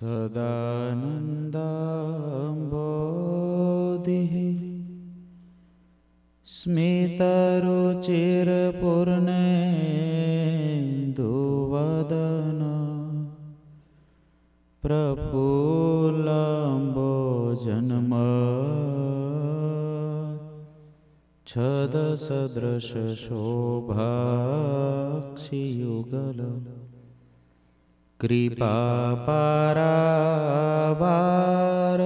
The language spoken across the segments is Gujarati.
सदानन्दाम्बोधिः स्मितरुचिरपूर्णेन्दुवदन प्रफुल्लम्बोजन्म छदसदृशशोभाक्षियुगल कृपापरावार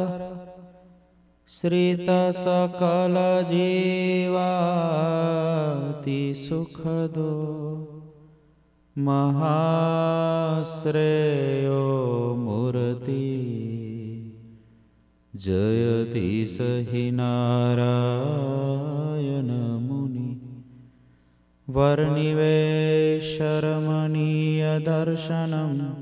श्रितसकलजीवातिसुखदो महाश्रेयो मूर्ति जयति स हि नारायणमुनि वर्णिवेशरमणीयदर्शनम्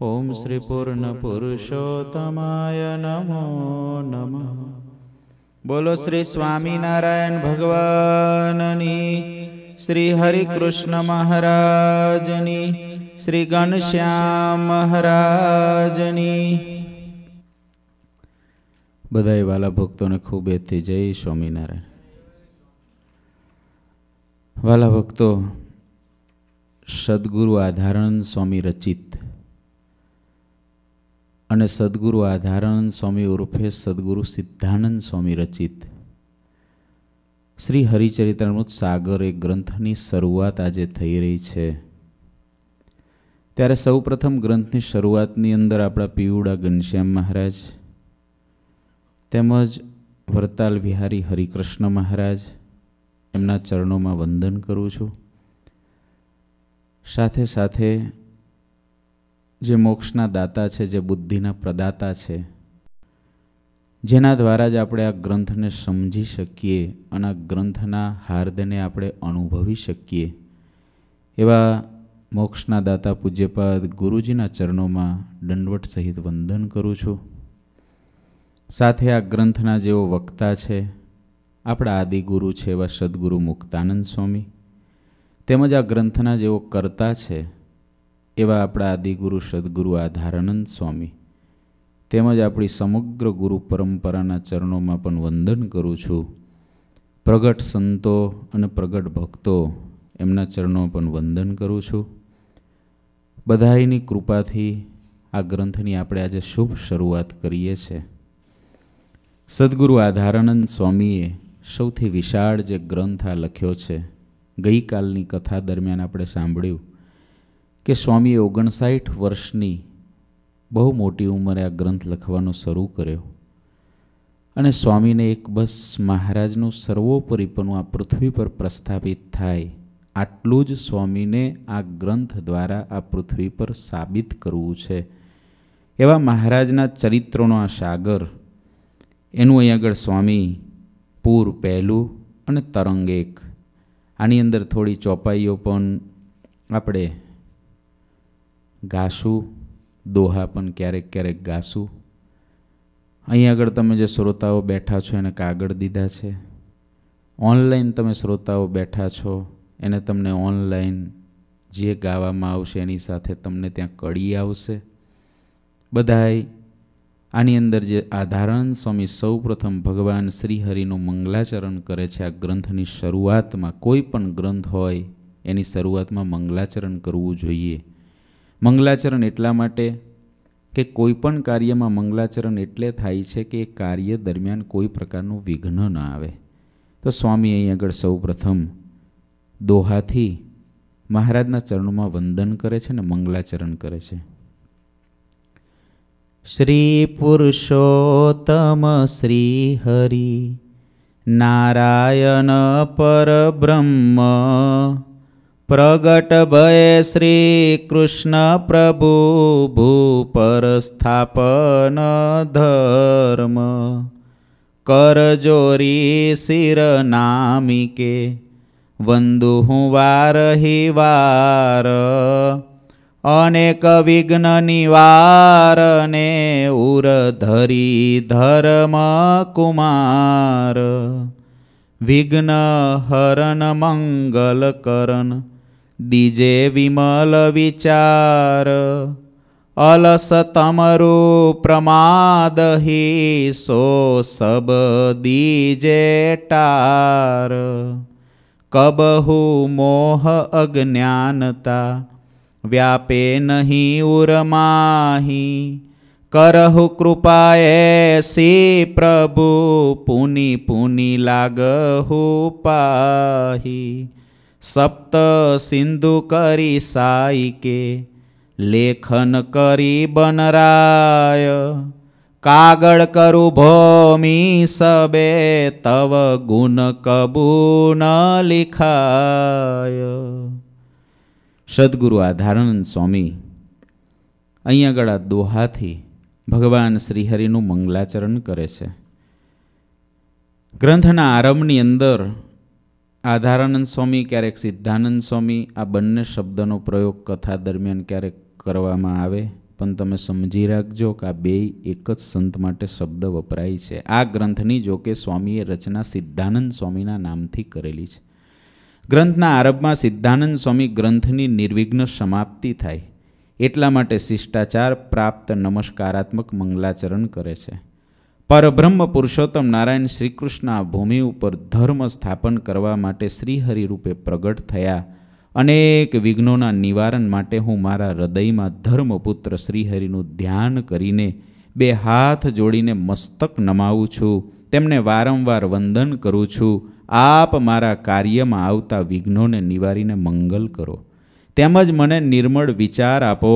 ઓમ શ્રી પૂર્ણ પુરુષોત્તમાય નમો નમ બોલો શ્રી સ્વામિનારાયણ ભગવાનની શ્રી હરિકૃષ્ણ મહારાજની શ્રી ઘનશ્યામ મહારાજની બધાએ વાલા ભક્તોને ખૂબ એથી જય સ્વામિનારાયણ વાલા ભક્તો સદગુરુ આધારણ સ્વામી રચિત અને સદગુરુ આધારાનંદ સ્વામી ઉર્ફે સદગુરુ સિદ્ધાનંદ સ્વામી રચિત શ્રી હરિચરિત્રામૃત સાગર એ ગ્રંથની શરૂઆત આજે થઈ રહી છે ત્યારે સૌપ્રથમ ગ્રંથની શરૂઆતની અંદર આપણા પીવડા ઘનશ્યામ મહારાજ તેમજ વરતાલ વિહારી હરિકૃષ્ણ મહારાજ એમના ચરણોમાં વંદન કરું છું સાથે સાથે જે મોક્ષના દાતા છે જે બુદ્ધિના પ્રદાતા છે જેના દ્વારા જ આપણે આ ગ્રંથને સમજી શકીએ અને આ ગ્રંથના હાર્દને આપણે અનુભવી શકીએ એવા મોક્ષના દાતા પૂજ્યપદ ગુરુજીના ચરણોમાં દંડવટ સહિત વંદન કરું છું સાથે આ ગ્રંથના જેઓ વક્તા છે આપણા આદિગુરુ છે એવા સદગુરુ મુક્તાનંદ સ્વામી તેમજ આ ગ્રંથના જેઓ કરતા છે એવા આપણા આદિગુરુ સદગુરુ આધારાનંદ સ્વામી તેમજ આપણી સમગ્ર ગુરુ પરંપરાના ચરણોમાં પણ વંદન કરું છું પ્રગટ સંતો અને પ્રગટ ભક્તો એમના ચરણો પણ વંદન કરું છું બધાઈની કૃપાથી આ ગ્રંથની આપણે આજે શુભ શરૂઆત કરીએ છીએ સદગુરુ આધારાનંદ સ્વામીએ સૌથી વિશાળ જે ગ્રંથ આ લખ્યો છે ગઈકાલની કથા દરમિયાન આપણે સાંભળ્યું કે સ્વામીએ ઓગણસાઠ વર્ષની બહુ મોટી ઉંમરે આ ગ્રંથ લખવાનો શરૂ કર્યો અને સ્વામીને એક બસ મહારાજનું સર્વોપરીપણું આ પૃથ્વી પર પ્રસ્થાપિત થાય આટલું જ સ્વામીને આ ગ્રંથ દ્વારા આ પૃથ્વી પર સાબિત કરવું છે એવા મહારાજના ચરિત્રોનો આ સાગર એનું અહીં આગળ સ્વામી પૂર પહેલું અને તરંગ એક આની અંદર થોડી ચોપાઈઓ પણ આપણે ગાશું દોહા પણ ક્યારેક ક્યારેક ગાશું અહીં આગળ તમે જે શ્રોતાઓ બેઠા છો એને કાગળ દીધા છે ઓનલાઈન તમે શ્રોતાઓ બેઠા છો એને તમને ઓનલાઈન જે ગાવામાં આવશે એની સાથે તમને ત્યાં કડી આવશે બધાય આની અંદર જે આધારણ સ્વામી સૌપ્રથમ ભગવાન શ્રીહરિનું મંગલાચરણ કરે છે આ ગ્રંથની શરૂઆતમાં કોઈ પણ ગ્રંથ હોય એની શરૂઆતમાં મંગલાચરણ કરવું જોઈએ મંગલાચરણ એટલા માટે કે કોઈપણ કાર્યમાં મંગલાચરણ એટલે થાય છે કે કાર્ય દરમિયાન કોઈ પ્રકારનું વિઘ્ન ન આવે તો સ્વામી અહીં આગળ સૌ પ્રથમ દોહાથી મહારાજના ચરણોમાં વંદન કરે છે ને મંગલાચરણ કરે છે શ્રી પુરુષોત્તમ શ્રી હરિ નારાયણ પરબ્રહ્મ પ્રગટ ભય શ્રી કૃષ્ણ પ્રભુ ભૂપર સ્થાપન ધર્મ કરજોરી શિર નામિકે વંદુ હું વારહી વાર અનેક વિઘ્ન નિવારને ઉરધરી ધર્મ કુમાર વિઘ્ન હરણ મંગલ કરણ દીજે વિમલ વિચાર અલસ તમરુ પ્રમાદ હી સો સબ દીજે ટાર કબહુ મોહ અજ્ઞાનતા વ્યાપે નહીં ઉરમાહી કરહુ કૃપાએ શ્રી પ્રભુ પુનિ પુનિ લાગહુ પાહી સપ્ત સિંધુ કરી સાઈકે લેખન કરી બનરાય કાગળ કરું ભોમી સબે તવ ગુણ કબૂ ન લિખાય સદગુરુ આધારાનંદ સ્વામી અહીંયા આગળ આ દોહાથી ભગવાન શ્રીહરિનું મંગલાચરણ કરે છે ગ્રંથના આરંભની અંદર આધારાનંદ સ્વામી ક્યારેક સિદ્ધાનંદ સ્વામી આ બંને શબ્દનો પ્રયોગ કથા દરમિયાન ક્યારેક કરવામાં આવે પણ તમે સમજી રાખજો કે આ બે એક જ સંત માટે શબ્દ વપરાય છે આ ગ્રંથની જોકે સ્વામીએ રચના સિદ્ધાનંદ સ્વામીના નામથી કરેલી છે ગ્રંથના આરંભમાં સિદ્ધાનંદ સ્વામી ગ્રંથની નિર્વિઘ્ન સમાપ્તિ થાય એટલા માટે શિષ્ટાચાર પ્રાપ્ત નમસ્કારાત્મક મંગલાચરણ કરે છે પરબ્રહ્મ પુરુષોત્તમ નારાયણ શ્રીકૃષ્ણ આ ભૂમિ ઉપર ધર્મ સ્થાપન કરવા માટે શ્રીહરિ રૂપે પ્રગટ થયા અનેક વિઘ્નોના નિવારણ માટે હું મારા હૃદયમાં ધર્મપુત્ર શ્રીહરિનું ધ્યાન કરીને બે હાથ જોડીને મસ્તક નમાવું છું તેમને વારંવાર વંદન કરું છું આપ મારા કાર્યમાં આવતા વિઘ્નોને નિવારીને મંગલ કરો તેમજ મને નિર્મળ વિચાર આપો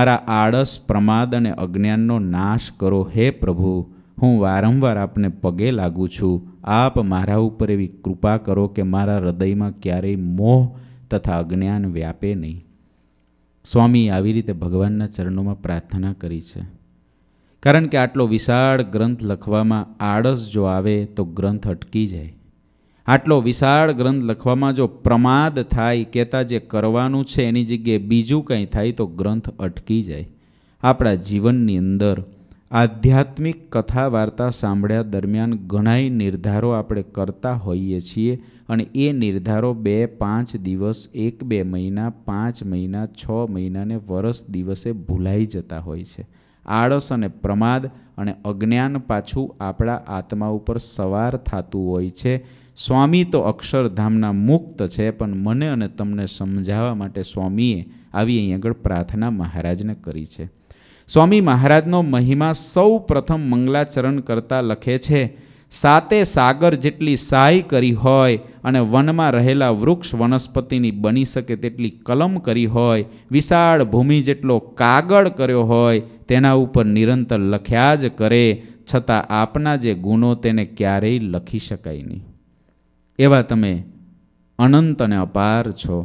મારા આળસ પ્રમાદ અને અજ્ઞાનનો નાશ કરો હે પ્રભુ હું વારંવાર આપને પગે લાગું છું આપ મારા ઉપર એવી કૃપા કરો કે મારા હૃદયમાં ક્યારેય મોહ તથા અજ્ઞાન વ્યાપે નહીં સ્વામી આવી રીતે ભગવાનના ચરણોમાં પ્રાર્થના કરી છે કારણ કે આટલો વિશાળ ગ્રંથ લખવામાં આળસ જો આવે તો ગ્રંથ અટકી જાય આટલો વિશાળ ગ્રંથ લખવામાં જો પ્રમાદ થાય કહેતા જે કરવાનું છે એની જગ્યાએ બીજું કંઈ થાય તો ગ્રંથ અટકી જાય આપણા જીવનની અંદર આધ્યાત્મિક કથા વાર્તા સાંભળ્યા દરમિયાન ઘણાય નિર્ધારો આપણે કરતા હોઈએ છીએ અને એ નિર્ધારો બે પાંચ દિવસ એક બે મહિના પાંચ મહિના છ મહિનાને વરસ દિવસે ભૂલાઈ જતા હોય છે આળસ અને પ્રમાદ અને અજ્ઞાન પાછું આપણા આત્મા ઉપર સવાર થતું હોય છે સ્વામી તો અક્ષરધામના મુક્ત છે પણ મને અને તમને સમજાવવા માટે સ્વામીએ આવી અહીં આગળ પ્રાર્થના મહારાજને કરી છે સ્વામી મહારાજનો મહિમા સૌ પ્રથમ મંગલાચરણ કરતા લખે છે સાતે સાગર જેટલી સાય કરી હોય અને વનમાં રહેલા વૃક્ષ વનસ્પતિની બની શકે તેટલી કલમ કરી હોય વિશાળ ભૂમિ જેટલો કાગળ કર્યો હોય તેના ઉપર નિરંતર લખ્યા જ કરે છતાં આપના જે ગુનો તેને ક્યારેય લખી શકાય નહીં એવા તમે અનંત અને અપાર છો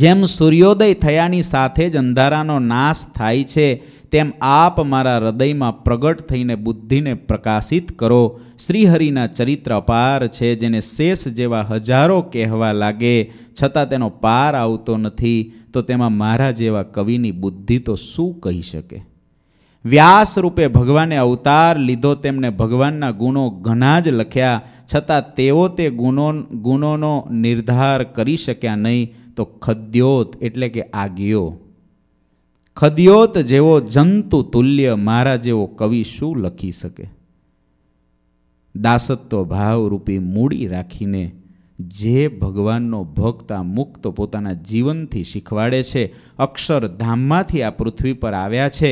જેમ સૂર્યોદય થયાની સાથે જ અંધારાનો નાશ થાય છે તેમ આપ મારા હૃદયમાં પ્રગટ થઈને બુદ્ધિને પ્રકાશિત કરો શ્રીહરિના ચરિત્ર અપાર છે જેને શેષ જેવા હજારો કહેવા લાગે છતાં તેનો પાર આવતો નથી તો તેમાં મારા જેવા કવિની બુદ્ધિ તો શું કહી શકે વ્યાસ રૂપે ભગવાને અવતાર લીધો તેમને ભગવાનના ગુણો ઘણા જ લખ્યા છતાં તેઓ તે ગુણો ગુણોનો નિર્ધાર કરી શક્યા નહીં તો ખદ્યોત એટલે કે આગ્યો ખદિયોત જેવો જંતુ તુલ્ય મારા જેવો કવિ શું લખી શકે દાસત્વ ભાવરૂપી મૂડી રાખીને જે ભગવાનનો ભક્ત આ મુક્ત પોતાના જીવનથી શીખવાડે છે અક્ષરધામમાંથી આ પૃથ્વી પર આવ્યા છે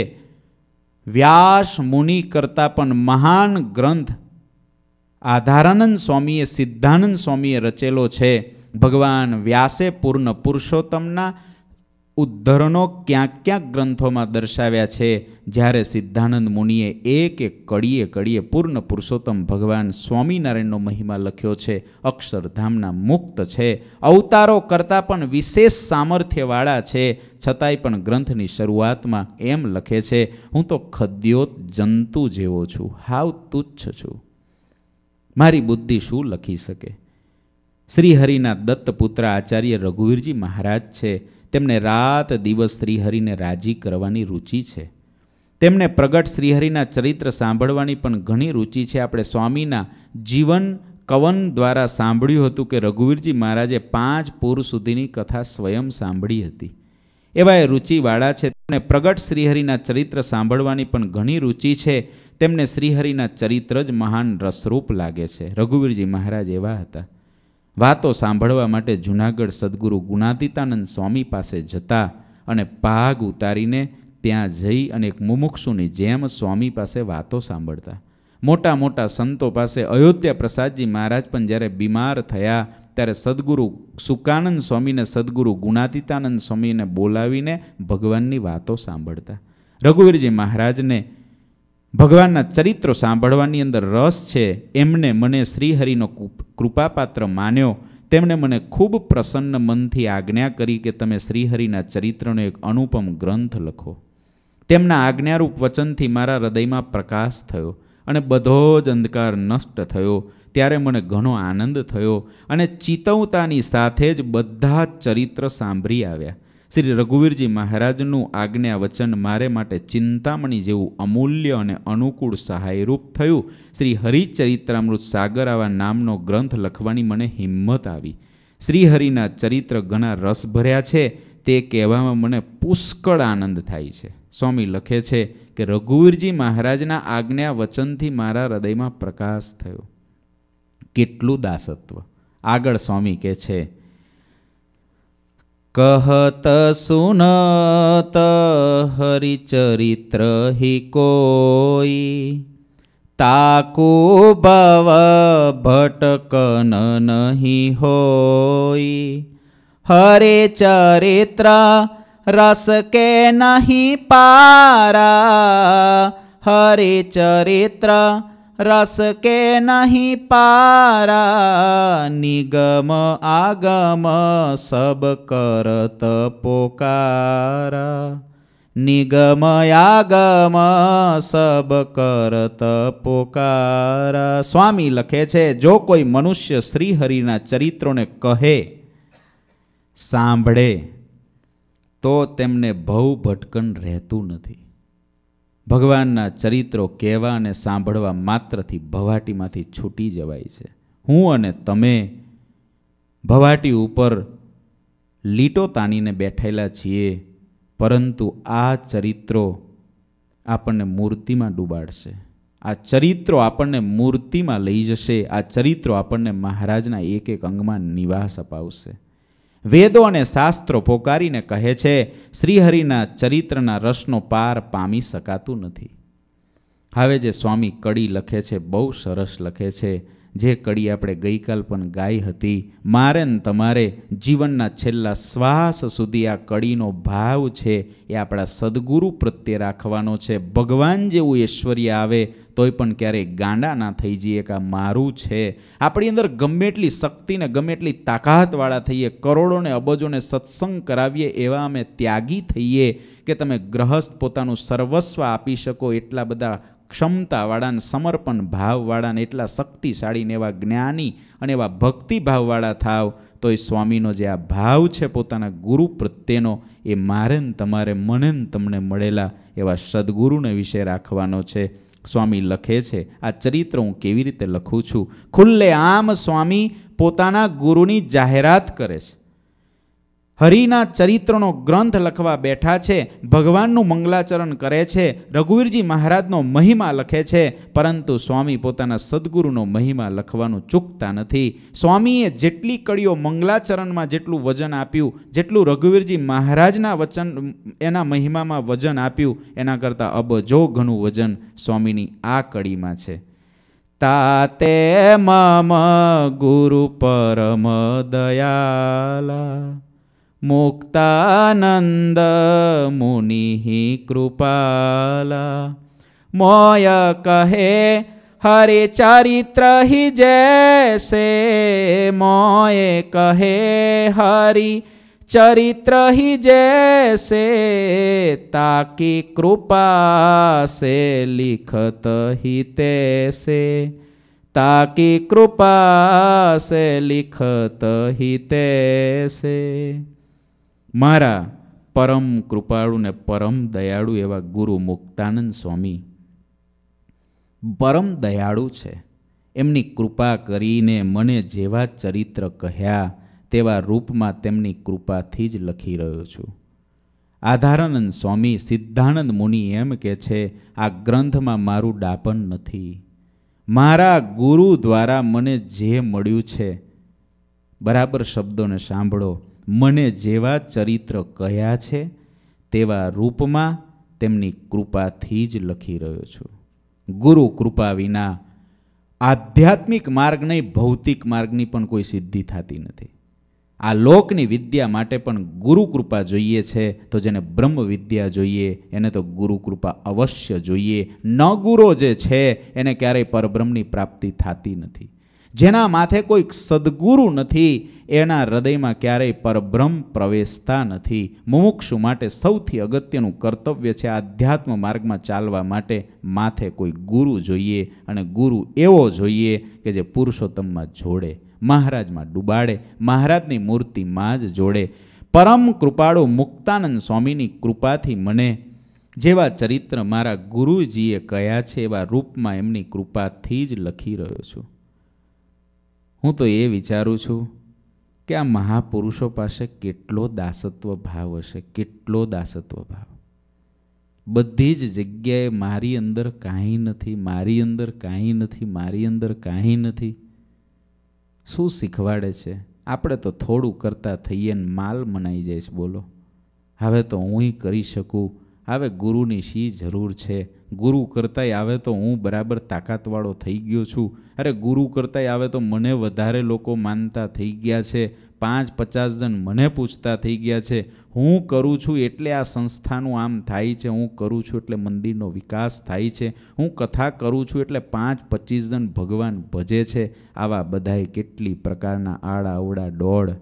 વ્યાસ મુનિ કરતાં પણ મહાન ગ્રંથ આધારાનંદ સ્વામીએ સિદ્ધાનંદ સ્વામીએ રચેલો છે ભગવાન વ્યાસે પૂર્ણ પુરુષોત્તમના ઉદ્ધરણો ક્યાંક ક્યાંક ગ્રંથોમાં દર્શાવ્યા છે જ્યારે સિદ્ધાનંદ મુનિએ એક એક કડીએ કડીએ પૂર્ણ પુરુષોત્તમ ભગવાન સ્વામિનારાયણનો મહિમા લખ્યો છે અક્ષરધામના મુક્ત છે અવતારો કરતાં પણ વિશેષ સામર્થ્યવાળા છે છતાંય પણ ગ્રંથની શરૂઆતમાં એમ લખે છે હું તો ખદ્યોત જંતુ જેવો છું હાવ તુચ્છ છું મારી બુદ્ધિ શું લખી શકે શ્રીહરિના દત્તપુત્ર આચાર્ય રઘુવીરજી મહારાજ છે તેમને રાત દિવસ શ્રીહરિને રાજી કરવાની રુચિ છે તેમને પ્રગટ શ્રીહરિના ચરિત્ર સાંભળવાની પણ ઘણી રુચિ છે આપણે સ્વામીના જીવન કવન દ્વારા સાંભળ્યું હતું કે રઘુવીરજી મહારાજે પાંચ પૂર સુધીની કથા સ્વયં સાંભળી હતી એવા એ રુચિવાળા છે તેમને પ્રગટ શ્રીહરિના ચરિત્ર સાંભળવાની પણ ઘણી રુચિ છે તેમને શ્રીહરિના ચરિત્ર જ મહાન રસરૂપ લાગે છે રઘુવીરજી મહારાજ એવા હતા વાતો સાંભળવા માટે જૂનાગઢ સદગુરુ ગુણાતીતાનંદ સ્વામી પાસે જતા અને પાગ ઉતારીને ત્યાં જઈ અને એક મુમુક્ષુની જેમ સ્વામી પાસે વાતો સાંભળતા મોટા મોટા સંતો પાસે અયોધ્યા પ્રસાદજી મહારાજ પણ જ્યારે બીમાર થયા ત્યારે સદગુરુ સુકાનંદ સ્વામીને સદગુરુ ગુણાતીતાનંદ સ્વામીને બોલાવીને ભગવાનની વાતો સાંભળતા રઘુવીરજી મહારાજને ભગવાનના ચરિત્રો સાંભળવાની અંદર રસ છે એમને મને શ્રીહરિનો કૃપાપાત્ર માન્યો તેમણે મને ખૂબ પ્રસન્ન મનથી આજ્ઞા કરી કે તમે શ્રીહરિના ચરિત્રનો એક અનુપમ ગ્રંથ લખો તેમના આજ્ઞારૂપ વચનથી મારા હૃદયમાં પ્રકાશ થયો અને બધો જ અંધકાર નષ્ટ થયો ત્યારે મને ઘણો આનંદ થયો અને ચિતવતાની સાથે જ બધા ચરિત્ર સાંભળી આવ્યા શ્રી રઘુવીરજી મહારાજનું આજ્ઞા વચન મારે માટે ચિંતામણી જેવું અમૂલ્ય અને અનુકૂળ સહાયરૂપ થયું શ્રી હરિચરિત્રામૃત સાગર આવા નામનો ગ્રંથ લખવાની મને હિંમત આવી શ્રીહરિના ચરિત્ર ઘણા રસ ભર્યા છે તે કહેવામાં મને પુષ્કળ આનંદ થાય છે સ્વામી લખે છે કે રઘુવીરજી મહારાજના આજ્ઞા વચનથી મારા હૃદયમાં પ્રકાશ થયો કેટલું દાસત્વ આગળ સ્વામી કહે છે कहत सुनत हरि ताको हि कोइ नहीं होइ हरे चरित्र रस के नहीं पारा हरे चरित्र રસ કે નહીં પારા નિગમ આગમ સબ કરત પોકારા નિગમ આગમ સબ કરત પોકારા સ્વામી લખે છે જો કોઈ મનુષ્ય શ્રીહરિના ચરિત્રોને કહે સાંભળે તો તેમને બહુ ભટકન રહેતું નથી ભગવાનના ચરિત્રો કહેવા અને સાંભળવા માત્રથી ભવાટીમાંથી છૂટી જવાય છે હું અને તમે ભવાટી ઉપર લીટો તાણીને બેઠેલા છીએ પરંતુ આ ચરિત્રો આપણને મૂર્તિમાં ડૂબાડશે આ ચરિત્રો આપણને મૂર્તિમાં લઈ જશે આ ચરિત્રો આપણને મહારાજના એક એક અંગમાં નિવાસ અપાવશે વેદો અને શાસ્ત્રો પોકારીને કહે છે શ્રીહરિના ચરિત્રના રસનો પાર પામી શકાતું નથી હવે જે સ્વામી કડી લખે છે બહુ સરસ લખે છે જે કડી આપણે ગઈકાલ પણ ગાઈ હતી મારે ને તમારે જીવનના છેલ્લા શ્વાસ સુધી આ કડીનો ભાવ છે એ આપણા સદગુરુ પ્રત્યે રાખવાનો છે ભગવાન જેવું ઐશ્વર્ય આવે તોય પણ ક્યારેય ગાંડા ના થઈ જઈએ કે મારું છે આપણી અંદર ગમે એટલી શક્તિને ગમે એટલી તાકાતવાળા થઈએ કરોડોને અબજોને સત્સંગ કરાવીએ એવા અમે ત્યાગી થઈએ કે તમે ગ્રહસ્થ પોતાનું સર્વસ્વ આપી શકો એટલા બધા ક્ષમતાવાળાને સમર્પણ ભાવવાળાને એટલા શક્તિશાળીને એવા જ્ઞાની અને એવા ભક્તિભાવવાળા થાવ તો એ સ્વામીનો જે આ ભાવ છે પોતાના ગુરુ પ્રત્યેનો એ મારે તમારે મને તમને મળેલા એવા સદગુરુને વિશે રાખવાનો છે સ્વામી લખે છે આ ચરિત્ર હું કેવી રીતે લખું છું ખુલ્લે આમ સ્વામી પોતાના ગુરુની જાહેરાત કરે છે હરિના ચરિત્રનો ગ્રંથ લખવા બેઠા છે ભગવાનનું મંગલાચરણ કરે છે રઘુવીરજી મહારાજનો મહિમા લખે છે પરંતુ સ્વામી પોતાના સદગુરુનો મહિમા લખવાનું ચૂકતા નથી સ્વામીએ જેટલી કડીઓ મંગલાચરણમાં જેટલું વજન આપ્યું જેટલું રઘુવીરજી મહારાજના વચન એના મહિમામાં વજન આપ્યું એના કરતાં અબજો ઘણું વજન સ્વામીની આ કડીમાં છે તાતે મમ ગુરુ પરમ દયાલા મુક્તાનંદ મુનિ કૃપાલા મોય કહે હરિચરિત્ર હિ જૈસે મોય કહે હરિ चरित्र ही जैसे ताकि कृपा से लिखत ही तैसे ताकि कृपा से लिखत ही तैसे મારા પરમ કૃપાળુ ને પરમ દયાળુ એવા ગુરુ મુક્તાનંદ સ્વામી પરમ દયાળુ છે એમની કૃપા કરીને મને જેવા ચરિત્ર કહ્યા તેવા રૂપમાં તેમની કૃપાથી જ લખી રહ્યો છું આધારાનંદ સ્વામી સિદ્ધાનંદ મુનિ એમ કે છે આ ગ્રંથમાં મારું ડાપન નથી મારા ગુરુ દ્વારા મને જે મળ્યું છે બરાબર શબ્દોને સાંભળો મને જેવા ચરિત્ર કહ્યા છે તેવા રૂપમાં તેમની કૃપાથી જ લખી રહ્યો છું ગુરુ કૃપા વિના આધ્યાત્મિક માર્ગ નહીં ભૌતિક માર્ગની પણ કોઈ સિદ્ધિ થતી નથી આ લોકની વિદ્યા માટે પણ ગુરુકૃપા જોઈએ છે તો જેને બ્રહ્મ વિદ્યા જોઈએ એને તો ગુરુકૃપા અવશ્ય જોઈએ ન ગુરો જે છે એને ક્યારેય પરબ્રહ્મની પ્રાપ્તિ થતી નથી જેના માથે કોઈક સદગુરુ નથી એના હૃદયમાં ક્યારેય પરબ્રહ્મ પ્રવેશતા નથી મુમુક્ષુ માટે સૌથી અગત્યનું કર્તવ્ય છે આધ્યાત્મ માર્ગમાં ચાલવા માટે માથે કોઈ ગુરુ જોઈએ અને ગુરુ એવો જોઈએ કે જે પુરુષોત્તમમાં જોડે મહારાજમાં ડૂબાડે મહારાજની મૂર્તિમાં જ જોડે પરમ કૃપાળુ મુક્તાનંદ સ્વામીની કૃપાથી મને જેવા ચરિત્ર મારા ગુરુજીએ કયા છે એવા રૂપમાં એમની કૃપાથી જ લખી રહ્યો છું હું તો એ વિચારું છું કે આ મહાપુરુષો પાસે કેટલો દાસત્વ ભાવ હશે કેટલો દાસત્વ ભાવ બધી જ જગ્યાએ મારી અંદર કાંઈ નથી મારી અંદર કાંઈ નથી મારી અંદર કાંઈ નથી શું શીખવાડે છે આપણે તો થોડું કરતા થઈએ ને માલ મનાઈ જાય છે બોલો હવે તો હુંય કરી શકું હવે ગુરુની શી જરૂર છે ગુરુ કરતાંય આવે તો હું બરાબર તાકાતવાળો થઈ ગયો છું અરે ગુરુ કરતાંય આવે તો મને વધારે લોકો માનતા થઈ ગયા છે પાંચ પચાસ જણ મને પૂછતા થઈ ગયા છે હું કરું છું એટલે આ સંસ્થાનું આમ થાય છે હું કરું છું એટલે મંદિરનો વિકાસ થાય છે હું કથા કરું છું એટલે પાંચ પચીસ જણ ભગવાન ભજે છે આવા બધાય કેટલી પ્રકારના આડા અવડા દોડ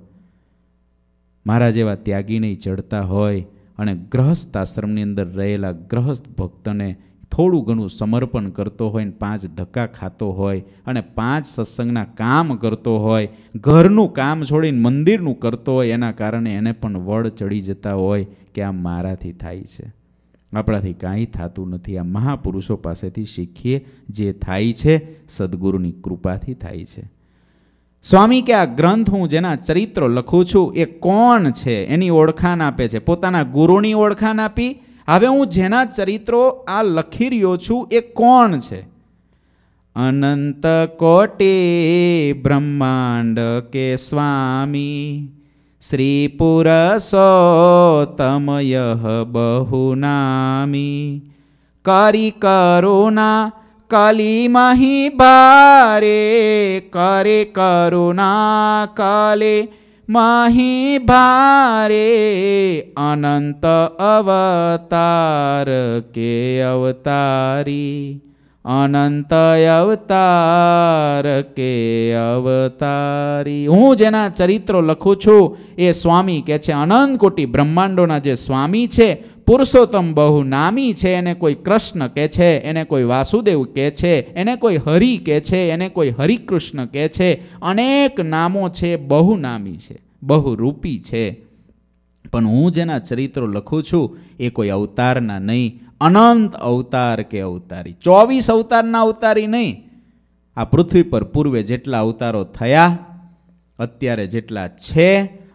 મારા જેવા ત્યાગીને ચડતા હોય અને ગ્રહસ્થ આશ્રમની અંદર રહેલા ગ્રહસ્થ ભક્તને થોડું ઘણું સમર્પણ કરતો હોય ને પાંચ ધક્કા ખાતો હોય અને પાંચ સત્સંગના કામ કરતો હોય ઘરનું કામ છોડીને મંદિરનું કરતો હોય એના કારણે એને પણ વડ ચડી જતા હોય કે આ મારાથી થાય છે આપણાથી કાંઈ થતું નથી આ મહાપુરુષો પાસેથી શીખીએ જે થાય છે સદગુરુની કૃપાથી થાય છે સ્વામી કે આ ગ્રંથ હું જેના ચરિત્રો લખું છું એ કોણ છે એની ઓળખાણ આપે છે પોતાના ગુરુની ઓળખાણ આપી હવે હું જેના ચરિત્રો આ લખી રહ્યો છું એ કોણ છે અનંત કોટે બ્રહ્માંડ કે સ્વામી શ્રી પુરસોતમય બહુનામી કરી કરુણા કલી મહી ભારે કરે કરુણા કલે મહી ભારે અનંત અવતાર કે અવતારી અનંત અવતાર કે અવતારી હું જેના ચરિત્રો લખું છું એ સ્વામી કે છે અનંત કોટી બ્રહ્માંડોના જે સ્વામી છે પુરુષોત્તમ બહુ નામી છે એને કોઈ કૃષ્ણ કહે છે એને કોઈ વાસુદેવ કહે છે એને કોઈ હરિ કહે છે એને કોઈ હરિકૃષ્ણ કહે છે અનેક નામો છે બહુ નામી છે રૂપી છે પણ હું જેના ચરિત્રો લખું છું એ કોઈ અવતારના નહીં અનંત અવતાર કે અવતારી ચોવીસ અવતારના અવતારી નહીં આ પૃથ્વી પર પૂર્વે જેટલા અવતારો થયા અત્યારે જેટલા છે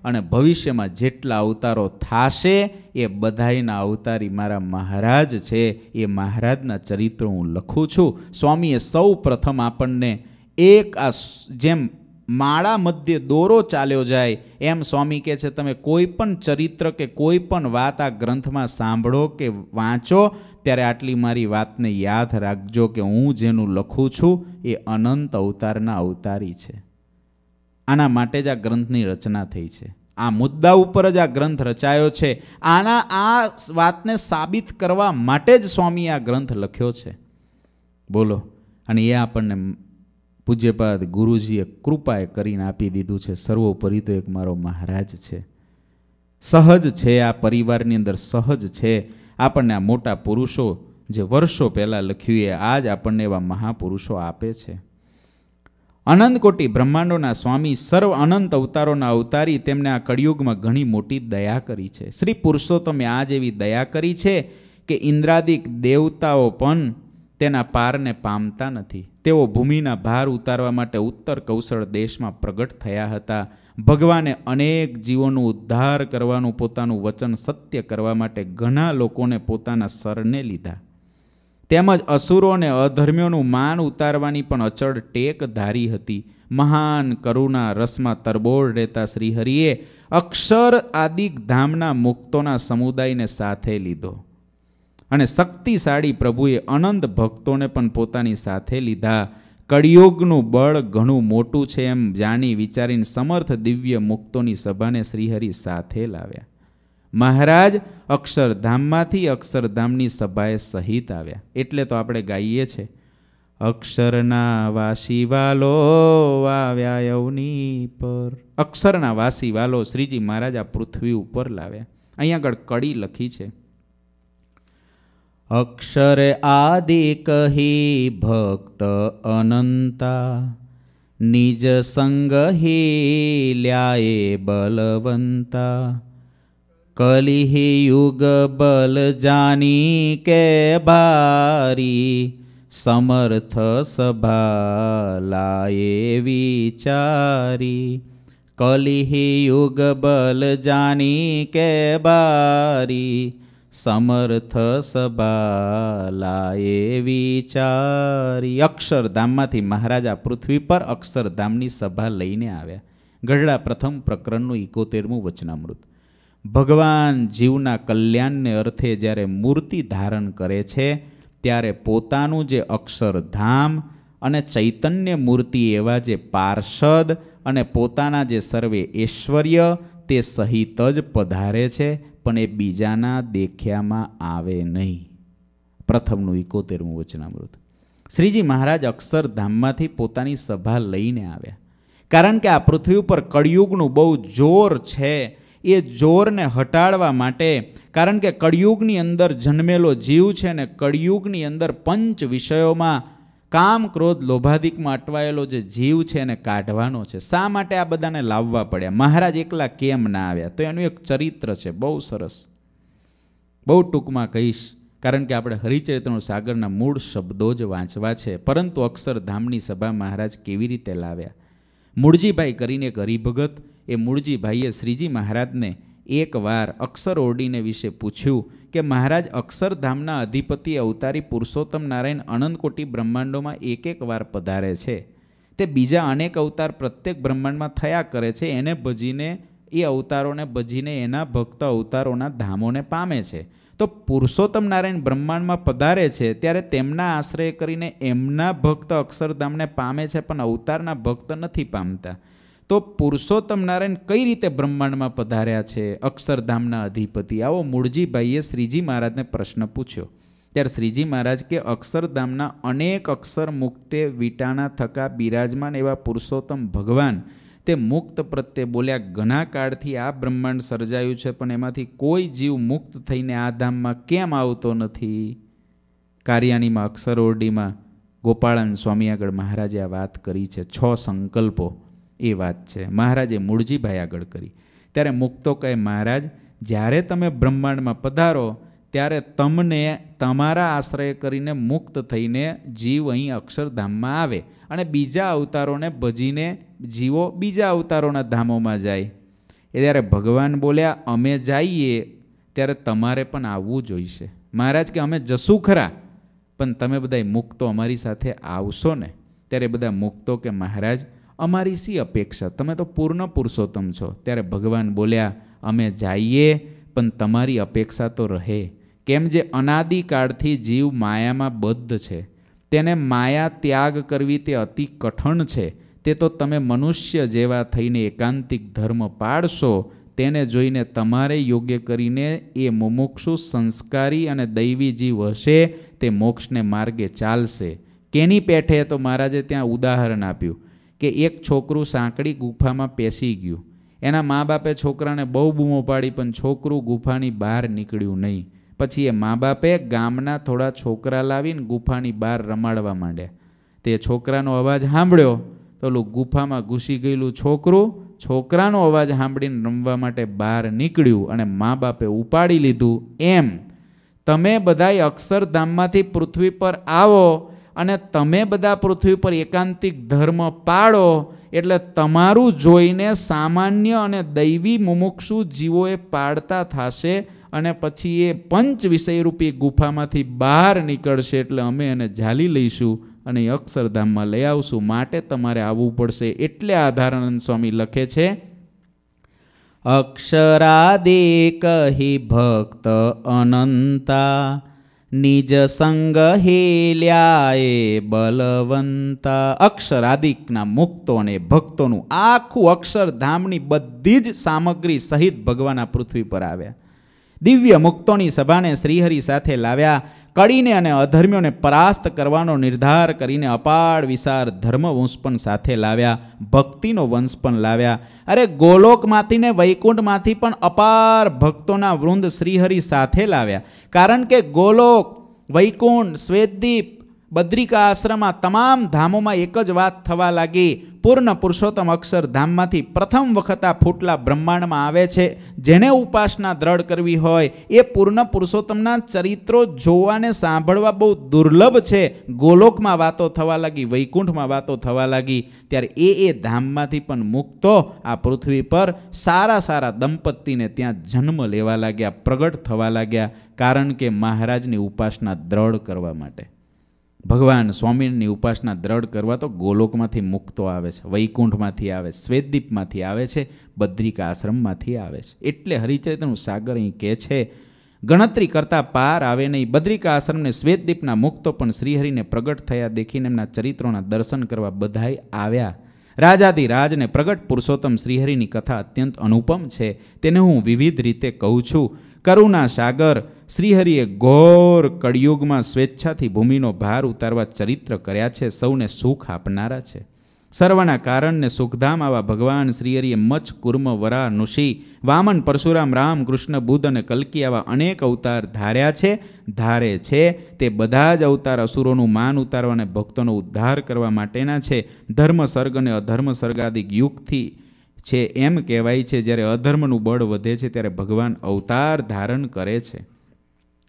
અને ભવિષ્યમાં જેટલા અવતારો થશે એ બધાયના અવતારી મારા મહારાજ છે એ મહારાજના ચરિત્રો હું લખું છું સ્વામીએ સૌ પ્રથમ આપણને એક આ જેમ માળા મધ્યે દોરો ચાલ્યો જાય એમ સ્વામી કહે છે તમે કોઈ પણ ચરિત્ર કે કોઈ પણ વાત આ ગ્રંથમાં સાંભળો કે વાંચો ત્યારે આટલી મારી વાતને યાદ રાખજો કે હું જેનું લખું છું એ અનંત અવતારના અવતારી છે આના માટે જ આ ગ્રંથની રચના થઈ છે આ મુદ્દા ઉપર જ આ ગ્રંથ રચાયો છે આના આ વાતને સાબિત કરવા માટે જ સ્વામી આ ગ્રંથ લખ્યો છે બોલો અને એ આપણને પૂજ્યપાદ ગુરુજીએ કૃપાએ કરીને આપી દીધું છે સર્વોપરી તો એક મારો મહારાજ છે સહજ છે આ પરિવારની અંદર સહજ છે આપણને આ મોટા પુરુષો જે વર્ષો પહેલાં લખ્યું એ આજ આપણને એવા મહાપુરુષો આપે છે આનંદ કોટી બ્રહ્માંડોના સ્વામી સર્વ અનંત અવતારોના અવતારી તેમને આ કળિયુગમાં ઘણી મોટી દયા કરી છે શ્રી પુરુષોત્તમે આ જેવી દયા કરી છે કે ઇન્દ્રાદિક દેવતાઓ પણ તેના પારને પામતા નથી તેઓ ભૂમિના ભાર ઉતારવા માટે ઉત્તર કૌશળ દેશમાં પ્રગટ થયા હતા ભગવાને અનેક જીવોનું ઉદ્ધાર કરવાનું પોતાનું વચન સત્ય કરવા માટે ઘણા લોકોને પોતાના સરને લીધા તેમજ અસુરોને અધર્મીઓનું માન ઉતારવાની પણ અચળ ટેક ધારી હતી મહાન કરુણા રસમાં તરબોળ રહેતા શ્રીહરિએ અક્ષર આદિક ધામના મુક્તોના સમુદાયને સાથે લીધો અને શક્તિશાળી પ્રભુએ અનંત ભક્તોને પણ પોતાની સાથે લીધા કળિયોગનું બળ ઘણું મોટું છે એમ જાણી વિચારીને સમર્થ દિવ્ય મુક્તોની સભાને શ્રીહરિ સાથે લાવ્યા મહારાજ અક્ષરધામમાંથી અક્ષરધામની સભાએ સહિત આવ્યા એટલે તો આપણે ગાઈએ છે અક્ષરના વાસી વાલો વાવ્યા યવની પર અક્ષરના વાસી વાલો શ્રીજી મહારાજ આ પૃથ્વી ઉપર લાવ્યા અહીંયા આગળ કડી લખી છે અક્ષર આદિ કહી ભક્ત અનંતા નિજ સંગ લ્યાએ બલવંતા કલિહિ યુગ બલ જાની કે ભારી સમર્થ સભા લાયે વિચારી કલિહી યુગ બલ જાની કે બારી સમર્થ સભાલાએ વિચારી અક્ષરધામમાંથી મહારાજા પૃથ્વી પર અક્ષરધામની સભા લઈને આવ્યા ગઢડા પ્રથમ પ્રકરણનું ઇકોતેરમું વચનામૃત ભગવાન જીવના કલ્યાણને અર્થે જ્યારે મૂર્તિ ધારણ કરે છે ત્યારે પોતાનું જે અક્ષરધામ અને ચૈતન્ય મૂર્તિ એવા જે પાર્ષદ અને પોતાના જે સર્વે ઐશ્વર્ય તે સહિત જ પધારે છે પણ એ બીજાના દેખ્યામાં આવે નહીં પ્રથમનું ઇકોતેરમું વચનામૃત શ્રીજી મહારાજ અક્ષરધામમાંથી પોતાની સભા લઈને આવ્યા કારણ કે આ પૃથ્વી ઉપર કળિયુગનું બહુ જોર છે એ જોરને હટાડવા માટે કારણ કે કળિયુગની અંદર જન્મેલો જીવ છે ને કળિયુગની અંદર પંચ વિષયોમાં કામ ક્રોધ લોભાધિકમાં અટવાયેલો જે જીવ છે એને કાઢવાનો છે શા માટે આ બધાને લાવવા પડ્યા મહારાજ એકલા કેમ ના આવ્યા તો એનું એક ચરિત્ર છે બહુ સરસ બહુ ટૂંકમાં કહીશ કારણ કે આપણે હરિચરિત્રનો સાગરના મૂળ શબ્દો જ વાંચવા છે પરંતુ અક્ષરધામની સભા મહારાજ કેવી રીતે લાવ્યા મૂળજીભાઈ કરીને એક હરિભગત એ મૂળજીભાઈએ શ્રીજી મહારાજને એકવાર અક્ષર ઓરડીને વિશે પૂછ્યું કે મહારાજ અક્ષરધામના અધિપતિ અવતારી પુરુષોત્તમ નારાયણ અનંતકોટી બ્રહ્માંડોમાં એક એક વાર પધારે છે તે બીજા અનેક અવતાર પ્રત્યેક બ્રહ્માંડમાં થયા કરે છે એને ભજીને એ અવતારોને ભજીને એના ભક્ત અવતારોના ધામોને પામે છે તો પુરુષોત્તમ નારાયણ બ્રહ્માંડમાં પધારે છે ત્યારે તેમના આશ્રય કરીને એમના ભક્ત અક્ષરધામને પામે છે પણ અવતારના ભક્ત નથી પામતા તો પુરુષોત્તમ નારાયણ કઈ રીતે બ્રહ્માંડમાં પધાર્યા છે અક્ષરધામના અધિપતિ આવો મૂળજીભાઈએ શ્રીજી મહારાજને પ્રશ્ન પૂછ્યો ત્યારે શ્રીજી મહારાજ કે અક્ષરધામના અનેક અક્ષર મુક્તે વીટાણા થકા બિરાજમાન એવા પુરુષોત્તમ ભગવાન તે મુક્ત પ્રત્યે બોલ્યા ઘણા કાળથી આ બ્રહ્માંડ સર્જાયું છે પણ એમાંથી કોઈ જીવ મુક્ત થઈને આ ધામમાં કેમ આવતો નથી કારિયાણીમાં અક્ષરઓરડીમાં ગોપાળન સ્વામી આગળ મહારાજે આ વાત કરી છે છ સંકલ્પો એ વાત છે મહારાજે મૂળજીભાઈ આગળ કરી ત્યારે મુક્તો કહે મહારાજ જ્યારે તમે બ્રહ્માંડમાં પધારો ત્યારે તમને તમારા આશ્રય કરીને મુક્ત થઈને જીવ અહીં અક્ષરધામમાં આવે અને બીજા અવતારોને ભજીને જીવો બીજા અવતારોના ધામોમાં જાય એ જ્યારે ભગવાન બોલ્યા અમે જઈએ ત્યારે તમારે પણ આવવું જોઈશે મહારાજ કે અમે જશું ખરા પણ તમે બધા મુક્તો અમારી સાથે આવશો ને ત્યારે બધા મુક્તો કે મહારાજ અમારી શી અપેક્ષા તમે તો પૂર્ણ પુરુષોત્તમ છો ત્યારે ભગવાન બોલ્યા અમે જઈએ પણ તમારી અપેક્ષા તો રહે કેમ જે અનાદિકાળથી જીવ માયામાં બદ્ધ છે તેને માયા ત્યાગ કરવી તે અતિ કઠણ છે તે તો તમે મનુષ્ય જેવા થઈને એકાંતિક ધર્મ પાળશો તેને જોઈને તમારે યોગ્ય કરીને એ મુમુક્ષુ સંસ્કારી અને દૈવી જીવ હશે તે મોક્ષને માર્ગે ચાલશે કેની પેઠે તો મહારાજે ત્યાં ઉદાહરણ આપ્યું કે એક છોકરું સાંકડી ગુફામાં પેસી ગયું એના મા બાપે છોકરાને બહુ બૂમો પાડી પણ છોકરું ગુફાની બહાર નીકળ્યું નહીં પછી એ મા બાપે ગામના થોડા છોકરા લાવીને ગુફાની બહાર રમાડવા માંડ્યા તે છોકરાનો અવાજ સાંભળ્યો તો ઓલું ગુફામાં ઘૂસી ગયેલું છોકરું છોકરાનો અવાજ સાંભળીને રમવા માટે બહાર નીકળ્યું અને મા બાપે ઉપાડી લીધું એમ તમે બધાય અક્ષરધામમાંથી પૃથ્વી પર આવો અને તમે બધા પૃથ્વી પર એકાંતિક ધર્મ પાળો એટલે તમારું જોઈને સામાન્ય અને દૈવી મુમુક્ષુ જીવોએ પાળતા થશે અને પછી એ પંચ વિષયરૂપી ગુફામાંથી બહાર નીકળશે એટલે અમે એને ઝાલી લઈશું અને અક્ષરધામમાં લઈ આવશું માટે તમારે આવવું પડશે એટલે આધારાનંદ સ્વામી લખે છે અક્ષરાદે કહી ભક્ત અનંતા નિજ સંગ હેલ્યાએ બલવંતા અક્ષરાદિકના મુક્તો અને ભક્તોનું આખું અક્ષરધામની બધી જ સામગ્રી સહિત ભગવાન પૃથ્વી પર આવ્યા દિવ્ય મુક્તોની સભાને શ્રીહરિ સાથે લાવ્યા કડીને અને અધર્મ્યોને પરાસ્ત કરવાનો નિર્ધાર કરીને અપાર વિશાળ ધર્મવંશ પણ સાથે લાવ્યા ભક્તિનો વંશ પણ લાવ્યા અરે ગોલોકમાંથી ને વૈકુંઠમાંથી પણ અપાર ભક્તોના વૃંદ શ્રીહરિ સાથે લાવ્યા કારણ કે ગોલોક વૈકુંઠ શ્વેતદીપ બદ્રિકા આશ્રમમાં તમામ ધામોમાં એક જ વાત થવા લાગી પૂર્ણ પુરુષોત્તમ અક્ષર ધામમાંથી પ્રથમ વખત આ ફૂટલા બ્રહ્માંડમાં આવે છે જેને ઉપાસના દ્રઢ કરવી હોય એ પૂર્ણ પુરુષોત્તમના ચરિત્રો જોવાને સાંભળવા બહુ દુર્લભ છે ગોલોકમાં વાતો થવા લાગી વૈકુંઠમાં વાતો થવા લાગી ત્યારે એ એ ધામમાંથી પણ મુક્તો આ પૃથ્વી પર સારા સારા દંપતીને ત્યાં જન્મ લેવા લાગ્યા પ્રગટ થવા લાગ્યા કારણ કે મહારાજની ઉપાસના દ્રઢ કરવા માટે ભગવાન સ્વામીની ઉપાસના દ્રઢ કરવા તો ગોલોકમાંથી મુક્તો આવે છે વૈકુંઠમાંથી આવે છે શ્વેતદીપમાંથી આવે છે બદ્રિકા આશ્રમમાંથી આવે છે એટલે હરિચરિત્રનું સાગર અહીં કહે છે ગણતરી કરતાં પાર આવે નહીં બદ્રિકા આશ્રમને શ્વેતદીપના મુક્તો પણ શ્રીહરિને પ્રગટ થયા દેખીને એમના ચરિત્રોના દર્શન કરવા બધાય આવ્યા રાજને પ્રગટ પુરુષોત્તમ શ્રીહરિની કથા અત્યંત અનુપમ છે તેને હું વિવિધ રીતે કહું છું કરુણા સાગર શ્રીહરિએ ઘોર કળિયુગમાં સ્વેચ્છાથી ભૂમિનો ભાર ઉતારવા ચરિત્ર કર્યા છે સૌને સુખ આપનારા છે સર્વના કારણને સુખધામ આવા ભગવાન શ્રીહરિએ મચ કુર્મ વરા નુષી વામન પરશુરામ રામ કૃષ્ણ બુદ્ધ અને કલ્કી આવા અનેક અવતાર ધાર્યા છે ધારે છે તે બધા જ અવતાર અસુરોનું માન ઉતારવા અને ભક્તોનો ઉદ્ધાર કરવા માટેના છે ધર્મ સર્ગ અને અધર્મ સર્ગાદિક યુગથી છે એમ કહેવાય છે જ્યારે અધર્મનું બળ વધે છે ત્યારે ભગવાન અવતાર ધારણ કરે છે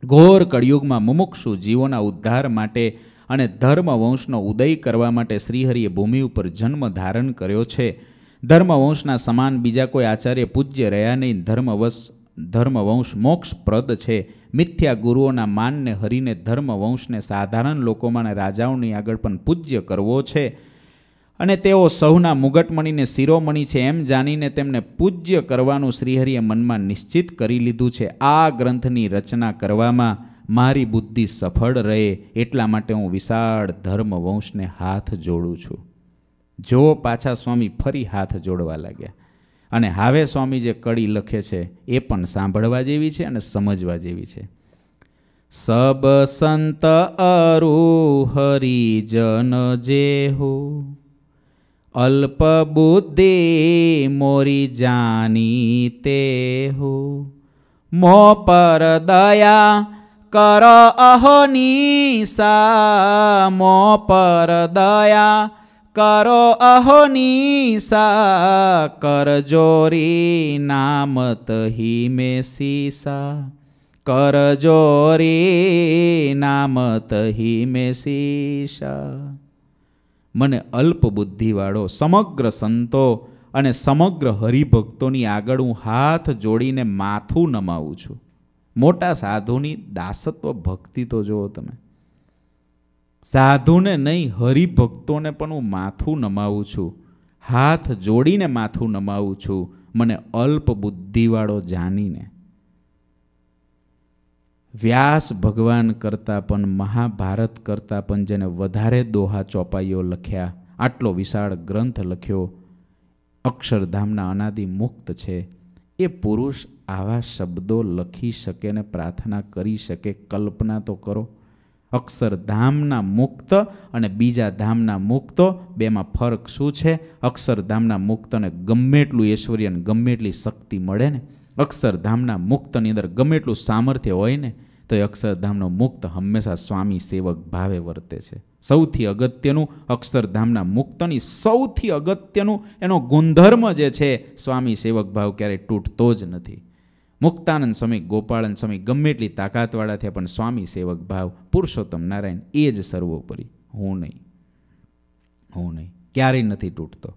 ઘોર કળિયુગમાં મુમુક્ષુ જીવોના ઉદ્ધાર માટે અને ધર્મવંશનો ઉદય કરવા માટે શ્રીહરિએ ભૂમિ ઉપર જન્મ ધારણ કર્યો છે ધર્મવંશના સમાન બીજા કોઈ આચાર્ય પૂજ્ય રહ્યા નહીં ધર્મવશ ધર્મવંશ મોક્ષપ્રદ છે મિથ્યા ગુરુઓના માનને હરીને ધર્મવંશને સાધારણ લોકોમાં અને રાજાઓની આગળ પણ પૂજ્ય કરવો છે અને તેઓ સૌના મુગટમણીને શિરોમણી છે એમ જાણીને તેમને પૂજ્ય કરવાનું શ્રીહરિએ મનમાં નિશ્ચિત કરી લીધું છે આ ગ્રંથની રચના કરવામાં મારી બુદ્ધિ સફળ રહે એટલા માટે હું વિશાળ ધર્મવંશને હાથ જોડું છું જો પાછા સ્વામી ફરી હાથ જોડવા લાગ્યા અને હવે સ્વામી જે કડી લખે છે એ પણ સાંભળવા જેવી છે અને સમજવા જેવી છે સબ સંત અરુ હરિજન જેહું અલ્પબુદ્ધિ મોરી જાની તે હો મો પર દયા કર અહોનિસા મો પર દયા કરો અહોનિસા કરજોરી નામત હિ મે સીસા કરજોરી નામત હિ મે સીસા મને અલ્પબુદ્ધિવાળો સમગ્ર સંતો અને સમગ્ર હરિભક્તોની આગળ હું હાથ જોડીને માથું નમાવું છું મોટા સાધુની દાસત્વ ભક્તિ તો જુઓ તમે સાધુને નહીં હરિભક્તોને પણ હું માથું નમાવું છું હાથ જોડીને માથું નમાવું છું મને અલ્પ બુદ્ધિવાળો જાણીને વ્યાસ ભગવાન કરતાં પણ મહાભારત કરતાં પણ જેને વધારે દોહા ચોપાઈઓ લખ્યા આટલો વિશાળ ગ્રંથ લખ્યો અક્ષરધામના અનાદિ મુક્ત છે એ પુરુષ આવા શબ્દો લખી શકે ને પ્રાર્થના કરી શકે કલ્પના તો કરો અક્ષરધામના મુક્ત અને બીજા ધામના મુક્તો બેમાં ફરક શું છે અક્ષરધામના મુક્તને ગમે એટલું ઐશ્વર્ય અને ગમે એટલી શક્તિ મળે ને અક્ષરધામના મુક્તની અંદર ગમે એટલું સામર્થ્ય હોય ને તો એ અક્ષરધામનો મુક્ત હંમેશા સ્વામી સેવક ભાવે વર્તે છે સૌથી અગત્યનું અક્ષરધામના મુક્તની સૌથી અગત્યનું એનો ગુણધર્મ જે છે સ્વામી સેવક ભાવ ક્યારેય તૂટતો જ નથી મુક્તાનંદ સ્વામી ગોપાળન સ્વામી ગમે એટલી તાકાતવાળા થયા પણ સ્વામી સેવક ભાવ પુરુષોત્તમ નારાયણ એ જ સર્વોપરી હું નહીં હું નહીં ક્યારેય નથી તૂટતો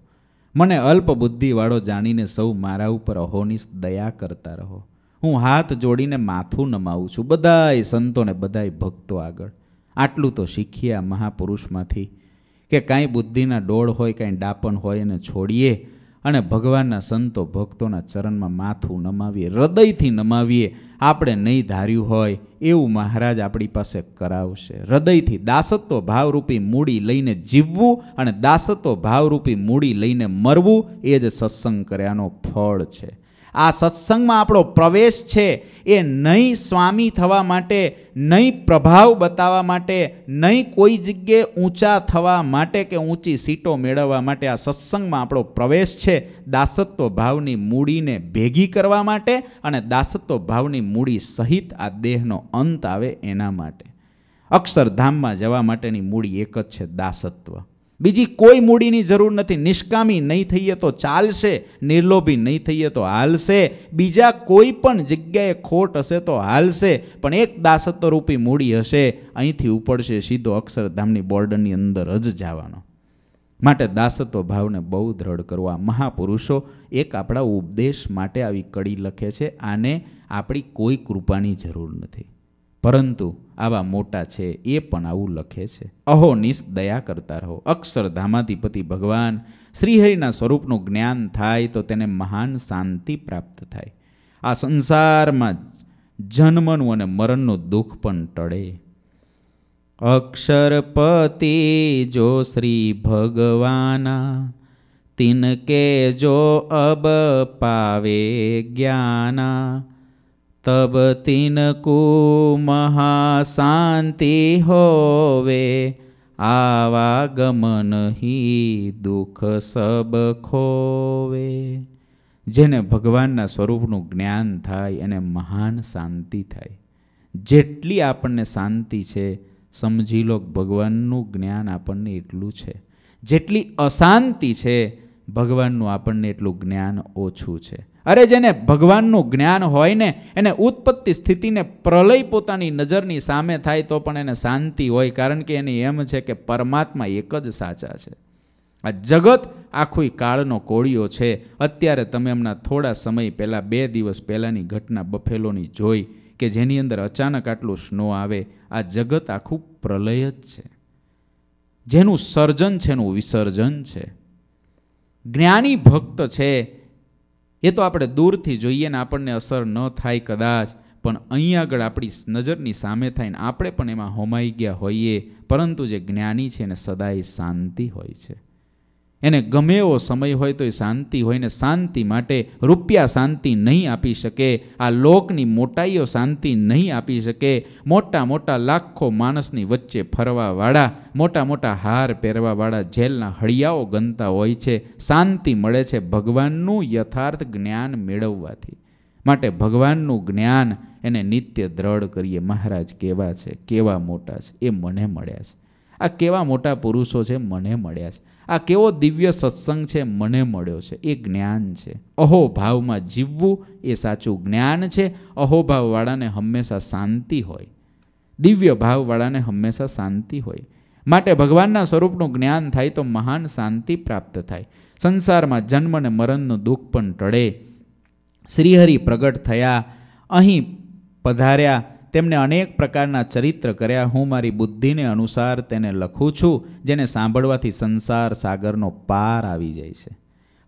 મને અલ્પ બુદ્ધિવાળો જાણીને સૌ મારા ઉપર અહોની દયા કરતા રહો હું હાથ જોડીને માથું નમાવું છું બધાય સંતોને બધાય ભક્તો આગળ આટલું તો શીખ્યા મહાપુરુષમાંથી કે કાંઈ બુદ્ધિના ડોળ હોય કાંઈ ડાપણ હોય એને છોડીએ અને ભગવાનના સંતો ભક્તોના ચરણમાં માથું નમાવીએ હૃદયથી નમાવીએ આપણે નહીં ધાર્યું હોય એવું મહારાજ આપણી પાસે કરાવશે હૃદયથી દાસત્વ ભાવરૂપી મૂડી લઈને જીવવું અને દાસત્વ ભાવરૂપી મૂડી લઈને મરવું એ જ સત્સંગ કર્યાનો ફળ છે આ સત્સંગમાં આપણો પ્રવેશ છે એ નહીં સ્વામી થવા માટે નહીં પ્રભાવ બતાવવા માટે નહીં કોઈ જગ્યાએ ઊંચા થવા માટે કે ઊંચી સીટો મેળવવા માટે આ સત્સંગમાં આપણો પ્રવેશ છે દાસત્વ ભાવની મૂડીને ભેગી કરવા માટે અને દાસત્વ ભાવની મૂડી સહિત આ દેહનો અંત આવે એના માટે અક્ષરધામમાં જવા માટેની મૂડી એક જ છે દાસત્વ બીજી કોઈ મૂડીની જરૂર નથી નિષ્કામી નહીં થઈએ તો ચાલશે નિર્લોભી નહીં થઈએ તો હાલશે બીજા કોઈ પણ જગ્યાએ ખોટ હશે તો હાલશે પણ એક દાસત્વરૂપી મૂડી હશે અહીંથી ઉપડશે સીધો અક્ષરધામની બોર્ડરની અંદર જ જવાનો માટે દાસત્વ ભાવને બહુ દ્રઢ કરવા મહાપુરુષો એક આપણા ઉપદેશ માટે આવી કડી લખે છે આને આપણી કોઈ કૃપાની જરૂર નથી પરંતુ આવા મોટા છે એ પણ આવું લખે છે અહો નિસ દયા કરતા રહો અક્ષર ધામાધિપતિ ભગવાન શ્રીહરિના સ્વરૂપનું જ્ઞાન થાય તો તેને મહાન શાંતિ પ્રાપ્ત થાય આ સંસારમાં જન્મનું અને મરણનું દુઃખ પણ ટળે અક્ષરપતિ જો શ્રી ભગવાના તિનકે જો અબ પાવે જ્ઞાના तब तिनको महाशान्ति होवे आवागमन हि દુઃખ સબ ખોવે જેને ભગવાનના સ્વરૂપનું જ્ઞાન થાય એને મહાન શાંતિ થાય જેટલી આપણને શાંતિ છે સમજી લો ભગવાનનું જ્ઞાન આપણને એટલું છે જેટલી અશાંતિ છે ભગવાનનું આપણને એટલું જ્ઞાન ઓછું છે અરે જેને ભગવાનનું જ્ઞાન હોય ને એને ઉત્પત્તિ સ્થિતિને પ્રલય પોતાની નજરની સામે થાય તો પણ એને શાંતિ હોય કારણ કે એની એમ છે કે પરમાત્મા એક જ સાચા છે આ જગત આખું કાળનો કોળિયો છે અત્યારે તમે એમના થોડા સમય પહેલાં બે દિવસ પહેલાંની ઘટના બફેલોની જોઈ કે જેની અંદર અચાનક આટલું સ્નો આવે આ જગત આખું પ્રલય જ છે જેનું સર્જન છે એનું વિસર્જન છે જ્ઞાની ભક્ત છે એ તો આપણે દૂરથી જોઈએ ને આપણને અસર ન થાય કદાચ પણ અહીં આગળ આપણી નજરની સામે થાય ને આપણે પણ એમાં હોમાઈ ગયા હોઈએ પરંતુ જે જ્ઞાની છે એને સદાય શાંતિ હોય છે એને ગમે એવો સમય હોય તો એ શાંતિ હોય ને શાંતિ માટે રૂપિયા શાંતિ નહીં આપી શકે આ લોકની મોટાઈઓ શાંતિ નહીં આપી શકે મોટા મોટા લાખો માણસની વચ્ચે ફરવાવાળા મોટા મોટા હાર પહેરવાવાળા જેલના હળિયાઓ ગનતા હોય છે શાંતિ મળે છે ભગવાનનું યથાર્થ જ્ઞાન મેળવવાથી માટે ભગવાનનું જ્ઞાન એને નિત્ય દ્રઢ કરીએ મહારાજ કેવા છે કેવા મોટા છે એ મને મળ્યા છે આ કેવા મોટા પુરુષો છે મને મળ્યા છે આ કેવો દિવ્ય સત્સંગ છે મને મળ્યો છે એ જ્ઞાન છે અહોભાવમાં જીવવું એ સાચું જ્ઞાન છે અહોભાવવાળાને હંમેશા શાંતિ હોય દિવ્ય ભાવવાળાને હંમેશા શાંતિ હોય માટે ભગવાનના સ્વરૂપનું જ્ઞાન થાય તો મહાન શાંતિ પ્રાપ્ત થાય સંસારમાં જન્મ અને મરણનું દુઃખ પણ ટળે શ્રીહરિ પ્રગટ થયા અહીં પધાર્યા તેમને અનેક પ્રકારના ચરિત્ર કર્યા હું મારી બુદ્ધિને અનુસાર તેને લખું છું જેને સાંભળવાથી સંસાર સાગરનો પાર આવી જાય છે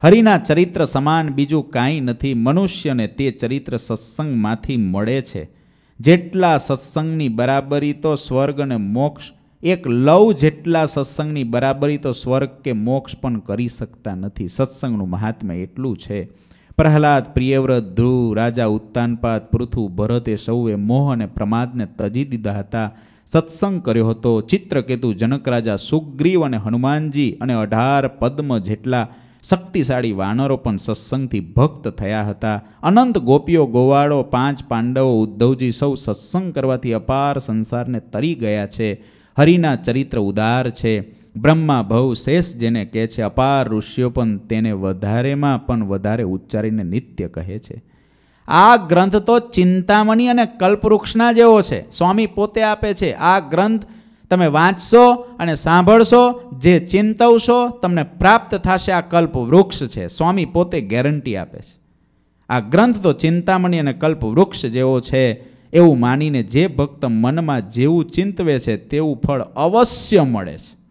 હરિના ચરિત્ર સમાન બીજું કાંઈ નથી મનુષ્યને તે ચરિત્ર સત્સંગમાંથી મળે છે જેટલા સત્સંગની બરાબરી તો સ્વર્ગ અને મોક્ષ એક લવ જેટલા સત્સંગની બરાબરી તો સ્વર્ગ કે મોક્ષ પણ કરી શકતા નથી સત્સંગનું મહાત્મ્ય એટલું છે પ્રહલાદ પ્રિયવ્રત ધ્રુવ રાજા ઉત્તાનપાત પૃથુ ભરતે સૌએ મોહ અને પ્રમાદને તજી દીધા હતા સત્સંગ કર્યો હતો ચિત્રકેતુ જનક રાજા સુગ્રીવ અને હનુમાનજી અને અઢાર પદ્મ જેટલા શક્તિશાળી વાનરો પણ સત્સંગથી ભક્ત થયા હતા અનંત ગોપીઓ ગોવાળો પાંચ પાંડવો ઉદ્ધવજી સૌ સત્સંગ કરવાથી અપાર સંસારને તરી ગયા છે હરિના ચરિત્ર ઉદાર છે બ્રહ્મા ભવ શેષ જેને કહે છે અપાર ઋષિઓ પણ તેને વધારેમાં પણ વધારે ઉચ્ચારીને નિત્ય કહે છે આ ગ્રંથ તો ચિંતામણી અને કલ્પવૃક્ષના જેવો છે સ્વામી પોતે આપે છે આ ગ્રંથ તમે વાંચશો અને સાંભળશો જે ચિંતવશો તમને પ્રાપ્ત થશે આ કલ્પવૃક્ષ છે સ્વામી પોતે ગેરંટી આપે છે આ ગ્રંથ તો ચિંતામણી અને કલ્પવૃક્ષ જેવો છે એવું માનીને જે ભક્ત મનમાં જેવું ચિંતવે છે તેવું ફળ અવશ્ય મળે છે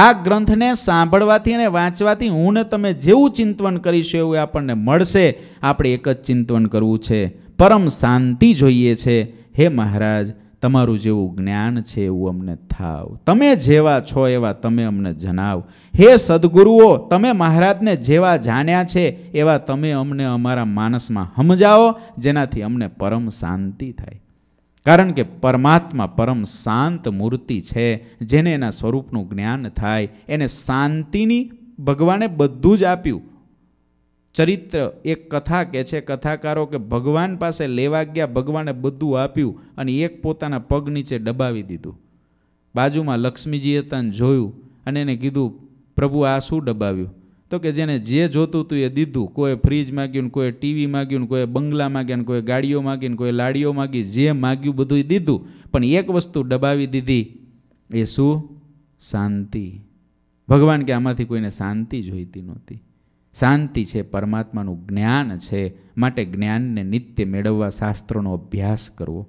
આ ગ્રંથને સાંભળવાથી અને વાંચવાથી હું ને તમે જેવું ચિંતવન કરીશું એવું આપણને મળશે આપણે એક જ ચિંતવન કરવું છે પરમ શાંતિ જોઈએ છે હે મહારાજ તમારું જેવું જ્ઞાન છે એવું અમને થાવ તમે જેવા છો એવા તમે અમને જણાવ હે સદગુરુઓ તમે મહારાજને જેવા જાણ્યા છે એવા તમે અમને અમારા માનસમાં સમજાવો જેનાથી અમને પરમ શાંતિ થાય કારણ કે પરમાત્મા પરમ શાંત મૂર્તિ છે જેને એના સ્વરૂપનું જ્ઞાન થાય એને શાંતિની ભગવાને બધું જ આપ્યું ચરિત્ર એક કથા કહે છે કથાકારો કે ભગવાન પાસે લેવા ગયા ભગવાને બધું આપ્યું અને એક પોતાના પગ નીચે દબાવી દીધું બાજુમાં લક્ષ્મીજીએ તને જોયું અને એને કીધું પ્રભુ આ શું દબાવ્યું તો કે જેને જે જોતું હતું એ દીધું કોઈ ફ્રીજ માગ્યું ને કોઈ ટીવી માગ્યું ને કોઈ બંગલા માગ્યા ને કોઈ ગાડીઓ માગી કોઈ લાડીઓ માગી જે માગ્યું બધું દીધું પણ એક વસ્તુ દબાવી દીધી એ શું શાંતિ ભગવાન કે આમાંથી કોઈને શાંતિ જોઈતી નહોતી શાંતિ છે પરમાત્માનું જ્ઞાન છે માટે જ્ઞાનને નિત્ય મેળવવા શાસ્ત્રોનો અભ્યાસ કરવો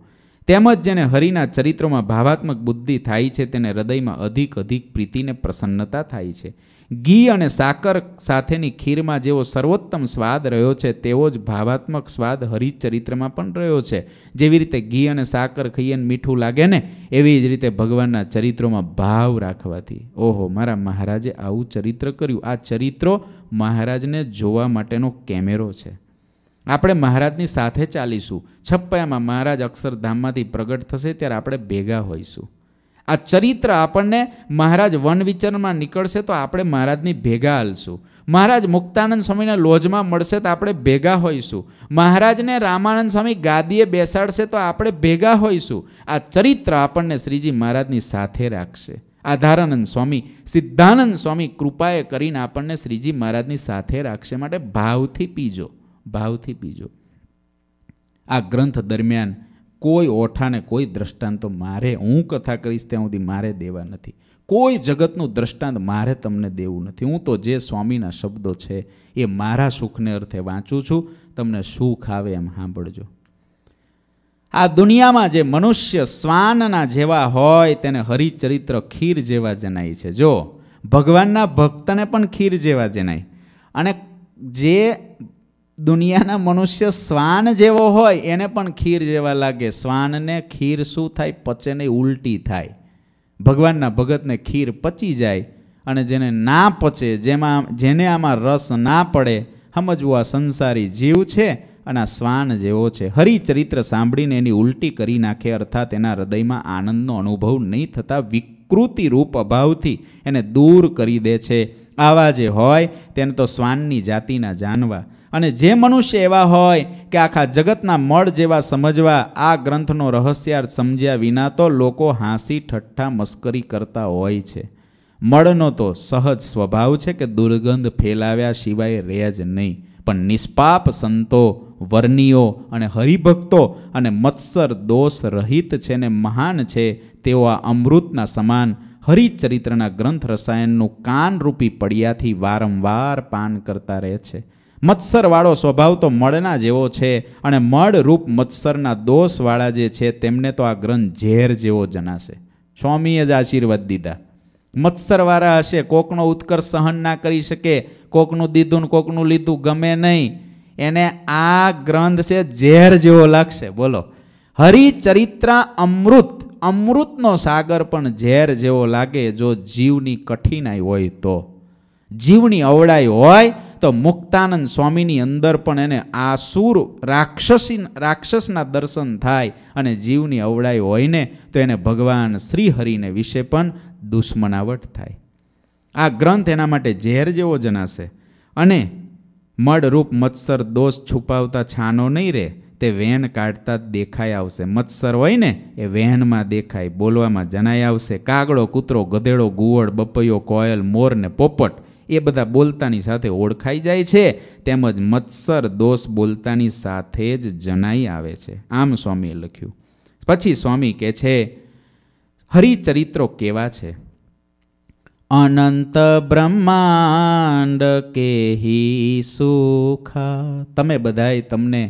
તેમજ જેને હરિના ચરિત્રમાં ભાવાત્મક બુદ્ધિ થાય છે તેને હૃદયમાં અધિક અધિક પ્રીતિને પ્રસન્નતા થાય છે ઘી અને સાકર સાથેની ખીરમાં જેવો સર્વોત્તમ સ્વાદ રહ્યો છે તેવો જ ભાવાત્મક સ્વાદ હરિચરિત્રમાં પણ રહ્યો છે જેવી રીતે ઘી અને સાકર ખાઈએ મીઠું લાગે ને એવી જ રીતે ભગવાનના ચરિત્રોમાં ભાવ રાખવાથી ઓહો મારા મહારાજે આવું ચરિત્ર કર્યું આ ચરિત્રો મહારાજને જોવા માટેનો કેમેરો છે આપણે મહારાજની સાથે ચાલીશું છપ્પયામાં મહારાજ અક્ષરધામમાંથી પ્રગટ થશે ત્યારે આપણે ભેગા હોઈશું આ ચરિત્ર આપણને મહારાજ વન વિચરણમાં નીકળશે તો આપણે મહારાજની ભેગા હાલશું મહારાજ મુક્તાનંદ સ્વામીને લોજમાં મળશે તો આપણે ભેગા હોઈશું મહારાજને રામાનંદ સ્વામી ગાદીએ બેસાડશે તો આપણે ભેગા હોઈશું આ ચરિત્ર આપણને શ્રીજી મહારાજની સાથે રાખશે આધારાનંદ સ્વામી સિદ્ધાનંદ સ્વામી કૃપાએ કરીને આપણને શ્રીજી મહારાજની સાથે રાખશે માટે ભાવથી પીજો ભાવથી પીજો આ ગ્રંથ દરમિયાન કોઈ ઓઠાને કોઈ દ્રષ્ટાંતો મારે હું કથા કરીશ ત્યાં સુધી મારે દેવા નથી કોઈ જગતનું દ્રષ્ટાંત મારે તમને દેવું નથી હું તો જે સ્વામીના શબ્દો છે એ મારા સુખને અર્થે વાંચું છું તમને સુખ આવે એમ સાંભળજો આ દુનિયામાં જે મનુષ્ય શ્વાનના જેવા હોય તેને હરિચરિત્ર ખીર જેવા જણાય છે જો ભગવાનના ભક્તને પણ ખીર જેવા જણાય અને જે દુનિયાના મનુષ્ય શ્વાન જેવો હોય એને પણ ખીર જેવા લાગે શ્વાનને ખીર શું થાય પચે નહીં ઉલટી થાય ભગવાનના ભગતને ખીર પચી જાય અને જેને ના પચે જેમાં જેને આમાં રસ ના પડે સમજવું આ સંસારી જીવ છે અને આ શ્વાન જેવો છે હરિચરિત્ર સાંભળીને એની ઉલટી કરી નાખે અર્થાત એના હૃદયમાં આનંદનો અનુભવ નહીં થતા વિકૃતિ રૂપ અભાવથી એને દૂર કરી દે છે આવા જે હોય તેને તો શ્વાનની જાતિના જાણવા અને જે મનુષ્ય એવા હોય કે આખા જગતના મળ જેવા સમજવા આ ગ્રંથનો રહસ્યાર્થ સમજ્યા વિના તો લોકો હાંસી ઠઠ્ઠા મસ્કરી કરતા હોય છે મળનો તો સહજ સ્વભાવ છે કે દુર્ગંધ ફેલાવ્યા સિવાય રહે જ નહીં પણ નિષ્પાપ સંતો વર્ણિયો અને હરિભક્તો અને મત્સર દોષ રહિત છે ને મહાન છે તેઓ આ અમૃતના સમાન હરિચરિત્રના ગ્રંથ રસાયણનું કાનરૂપી પડિયાથી વારંવાર પાન કરતા રહે છે મત્સરવાળો સ્વભાવ તો મળના જેવો છે અને મળરૂપ મત્સરના દોષવાળા જે છે તેમને તો આ ગ્રંથ ઝેર જેવો જણાશે સ્વામીએ જ આશીર્વાદ દીધા મત્સરવાળા હશે કોકનો ઉત્કર્ષ સહન ના કરી શકે કોકનું દીધું ને કોકનું લીધું ગમે નહીં એને આ ગ્રંથ છે ઝેર જેવો લાગશે બોલો હરિચરિત્રા અમૃત અમૃતનો સાગર પણ ઝેર જેવો લાગે જો જીવની કઠિનાઈ હોય તો જીવની અવળાઈ હોય ભક્ત મુક્તાનંદ સ્વામીની અંદર પણ એને આસુર રાક્ષસી રાક્ષસના દર્શન થાય અને જીવની અવળાઈ હોય ને તો એને ભગવાન શ્રીહરિને વિશે પણ દુશ્મનાવટ થાય આ ગ્રંથ એના માટે ઝેર જેવો જણાશે અને મડરૂપ મત્સર દોષ છુપાવતા છાનો નહીં રહે તે વેન કાઢતા દેખાઈ આવશે મત્સર હોય ને એ વહેનમાં દેખાય બોલવામાં જણાઈ આવશે કાગડો કૂતરો ગધેડો ગુવળ બપૈયો કોયલ મોર ને પોપટ એ બધા બોલતાની સાથે ઓળખાઈ જાય છે તેમજ મત્સર દોષ બોલતાની સાથે જ જણાઈ આવે છે આમ સ્વામીએ લખ્યું પછી સ્વામી કહે છે હરિચરિત્રો કેવા છે અનંત બ્રહ્માંડ કેહી સુખા તમે બધાએ તમને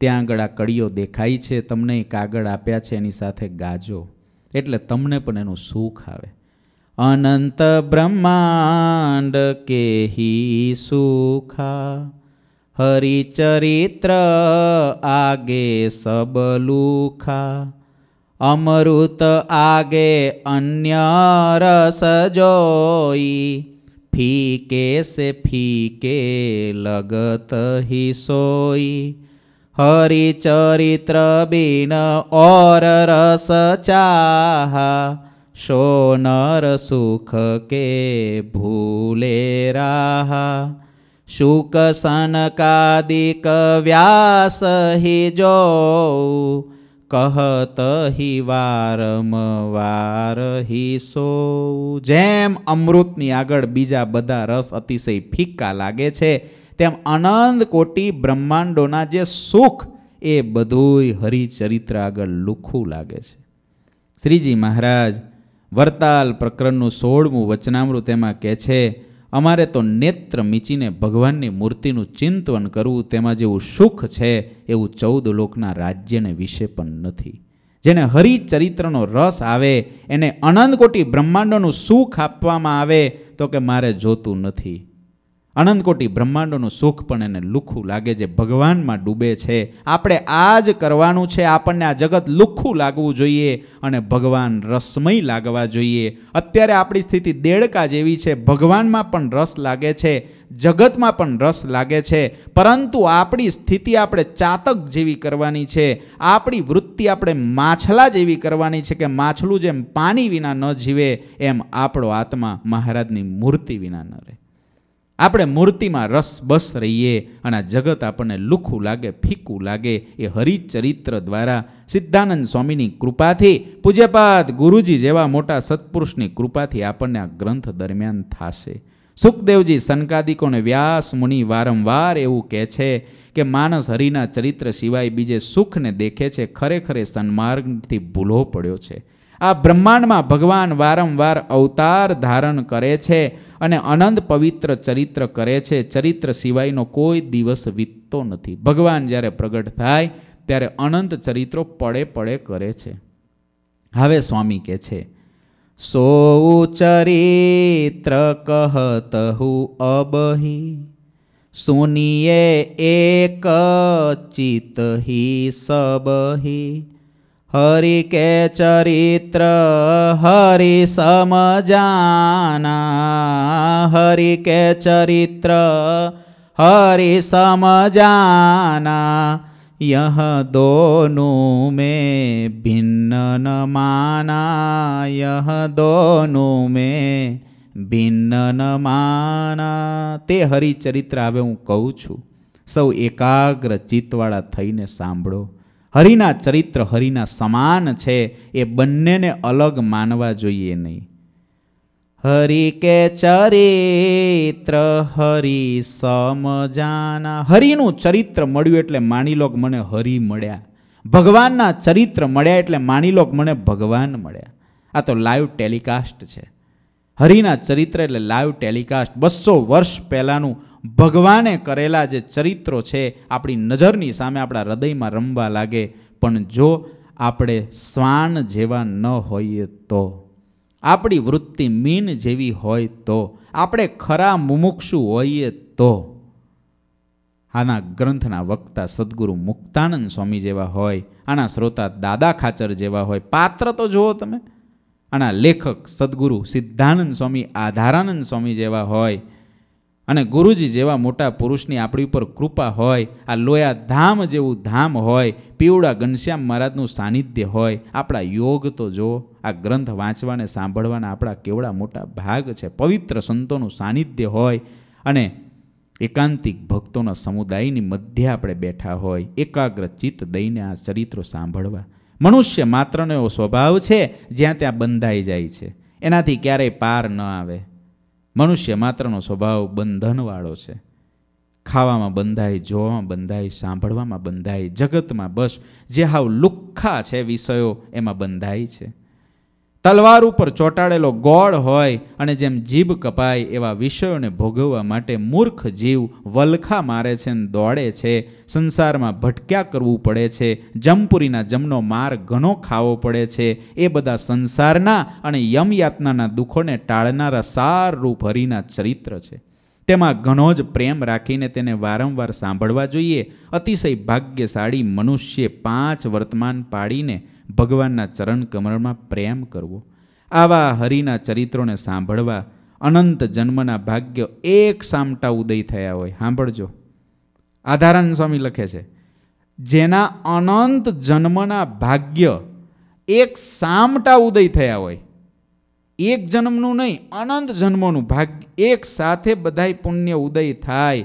ત્યાં આગળ આ કડીઓ દેખાય છે તમને કાગળ આપ્યા છે એની સાથે ગાજો એટલે તમને પણ એનું સુખ આવે અનંત બ્રહ્માંડ કેહી સુખા હરિચરિત્ર આગે સબલુખા અમૃત આગે અન્ય રસ જોઈ ફીકે સે ફીકે લગત હી સોઈ હરિચરિત્ર બિન ઓર રસ ચાહા શો નર સુખ કે ભૂલે રાહા શુક સનકાદિક વ્યાસ હિ જો કહત હિ વારમવાર હિ સો જેમ અમૃતની આગળ બીજા બધા રસ અતિશય ફિક્કા લાગે છે તેમ અનંત કોટી બ્રહ્માંડોના જે સુખ એ બધુંય હરિચરિત્ર આગળ લુખું લાગે છે શ્રીજી મહારાજ વર્તાલ પ્રકરણનું સોળમું વચનામૃત તેમાં કહે છે અમારે તો નેત્ર મીચીને ભગવાનની મૂર્તિનું ચિંતવન કરવું તેમાં જેવું સુખ છે એવું ચૌદ લોકના રાજ્યને વિશે પણ નથી જેને હરિચરિત્રનો રસ આવે એને અનંત કોટી બ્રહ્માંડોનું સુખ આપવામાં આવે તો કે મારે જોતું નથી અનંતકોટી બ્રહ્માંડોનો સુખ પણ એને લુખું લાગે જે ભગવાનમાં ડૂબે છે આપણે આ જ કરવાનું છે આપણને આ જગત લુખ્ખું લાગવું જોઈએ અને ભગવાન રસમય લાગવા જોઈએ અત્યારે આપણી સ્થિતિ દેડકા જેવી છે ભગવાનમાં પણ રસ લાગે છે જગતમાં પણ રસ લાગે છે પરંતુ આપણી સ્થિતિ આપણે ચાતક જેવી કરવાની છે આપણી વૃત્તિ આપણે માછલા જેવી કરવાની છે કે માછલું જેમ પાણી વિના ન જીવે એમ આપણો આત્મા મહારાજની મૂર્તિ વિના ન રહે આપણે મૂર્તિમાં રસ બસ રહીએ અને આ જગત આપણને લુખું લાગે ફીકું લાગે એ હરિચરિત્ર દ્વારા સિદ્ધાનંદ સ્વામીની કૃપાથી પૂજ્યપાદ ગુરુજી જેવા મોટા સત્પુરુષની કૃપાથી આપણને આ ગ્રંથ દરમિયાન થશે સુખદેવજી સનકાદિકોને વ્યાસ મુનિ વારંવાર એવું કહે છે કે માનસ હરિના ચરિત્ર સિવાય બીજે સુખને દેખે છે ખરેખર સન્માર્ગથી ભૂલો પડ્યો છે આ બ્રહ્માંડમાં ભગવાન વારંવાર અવતાર ધારણ કરે છે અને અનંત પવિત્ર ચરિત્ર કરે છે ચરિત્ર સિવાયનો કોઈ દિવસ વીતતો નથી ભગવાન જ્યારે પ્રગટ થાય ત્યારે અનંત ચરિત્રો પડે પડે કરે છે હવે સ્વામી કહે છે સૌ ચરિત્ર કહત હું અબહી સુનિયે એક ચિત હિ સબહી हरि के चरित्र हरि समजाना हरि के चरित्र हरि समजाना यह दोनों में भिन्न न माना यह दोनों में भिन्न न માના તે હરિચરિત્ર હવે હું કહું છું સૌ એકાગ્ર ચિત્તવાળા થઈને સાંભળો હરિના ચરિત્ર હરિના સમાન છે એ બંનેને અલગ માનવા જોઈએ નહીં હરિ કે ચરિત્ર હરિ સમજાના હરિનું ચરિત્ર મળ્યું એટલે માની લો મને હરિ મળ્યા ભગવાનના ચરિત્ર મળ્યા એટલે માની લો મને ભગવાન મળ્યા આ તો લાઈવ ટેલિકાસ્ટ છે હરિના ચરિત્ર એટલે લાઈવ ટેલિકાસ્ટ બસો વર્ષ પહેલાંનું ભગવાને કરેલા જે ચરિત્રો છે આપણી નજરની સામે આપણા હૃદયમાં રમવા લાગે પણ જો આપણે શ્વાન જેવા ન હોઈએ તો આપણી વૃત્તિ મીન જેવી હોય તો આપણે ખરા મુમુક્ષુ હોઈએ તો આના ગ્રંથના વક્તા સદગુરુ મુક્તાનંદ સ્વામી જેવા હોય આના શ્રોતા દાદા ખાચર જેવા હોય પાત્ર તો જુઓ તમે આના લેખક સદગુરુ સિદ્ધાનંદ સ્વામી આધારાનંદ સ્વામી જેવા હોય અને ગુરુજી જેવા મોટા પુરુષની આપણી ઉપર કૃપા હોય આ લોયા ધામ જેવું ધામ હોય પીવડા ઘનશ્યામ મહારાજનું સાનિધ્ય હોય આપણા યોગ તો જો આ ગ્રંથ વાંચવાને સાંભળવાના આપણા કેવડા મોટા ભાગ છે પવિત્ર સંતોનું સાનિધ્ય હોય અને એકાંતિક ભક્તોના સમુદાયની મધ્ય આપણે બેઠા હોય એકાગ્ર ચિત્ત દઈને આ ચરિત્રો સાંભળવા મનુષ્ય માત્રનો એવો સ્વભાવ છે જ્યાં ત્યાં બંધાઈ જાય છે એનાથી ક્યારેય પાર ન આવે મનુષ્ય માત્રનો સ્વભાવ બંધનવાળો છે ખાવામાં બંધાય જોવામાં બંધાય સાંભળવામાં બંધાય જગતમાં બસ જે હાવ લુખ્ખા છે વિષયો એમાં બંધાય છે તલવાર ઉપર ચોંટાડેલો ગોળ હોય અને જેમ જીભ કપાય એવા વિષયોને ભોગવવા માટે મૂર્ખ જીવ વલખા મારે છે ને દોડે છે સંસારમાં ભટક્યા કરવું પડે છે જમપુરીના જમનો માર ઘણો ખાવો પડે છે એ બધા સંસારના અને યમયાતનાના દુઃખોને ટાળનારા સારરૂપ હરિના ચરિત્ર છે તેમાં ઘણો જ પ્રેમ રાખીને તેને વારંવાર સાંભળવા જોઈએ અતિશય ભાગ્યશાળી મનુષ્ય પાંચ વર્તમાન પાડીને ભગવાનના ચરણ કમળમાં પ્રેમ કરવો આવા હરિના ચરિત્રોને સાંભળવા અનંત જન્મના ભાગ્ય એક સામટા ઉદય થયા હોય સાંભળજો આધારાન સ્વામી લખે છે જેના અનંત જન્મના ભાગ્ય એક સામટા ઉદય થયા હોય એક જન્મનું નહીં અનંત જન્મનું ભાગ્ય એક સાથે બધાય પુણ્ય ઉદય થાય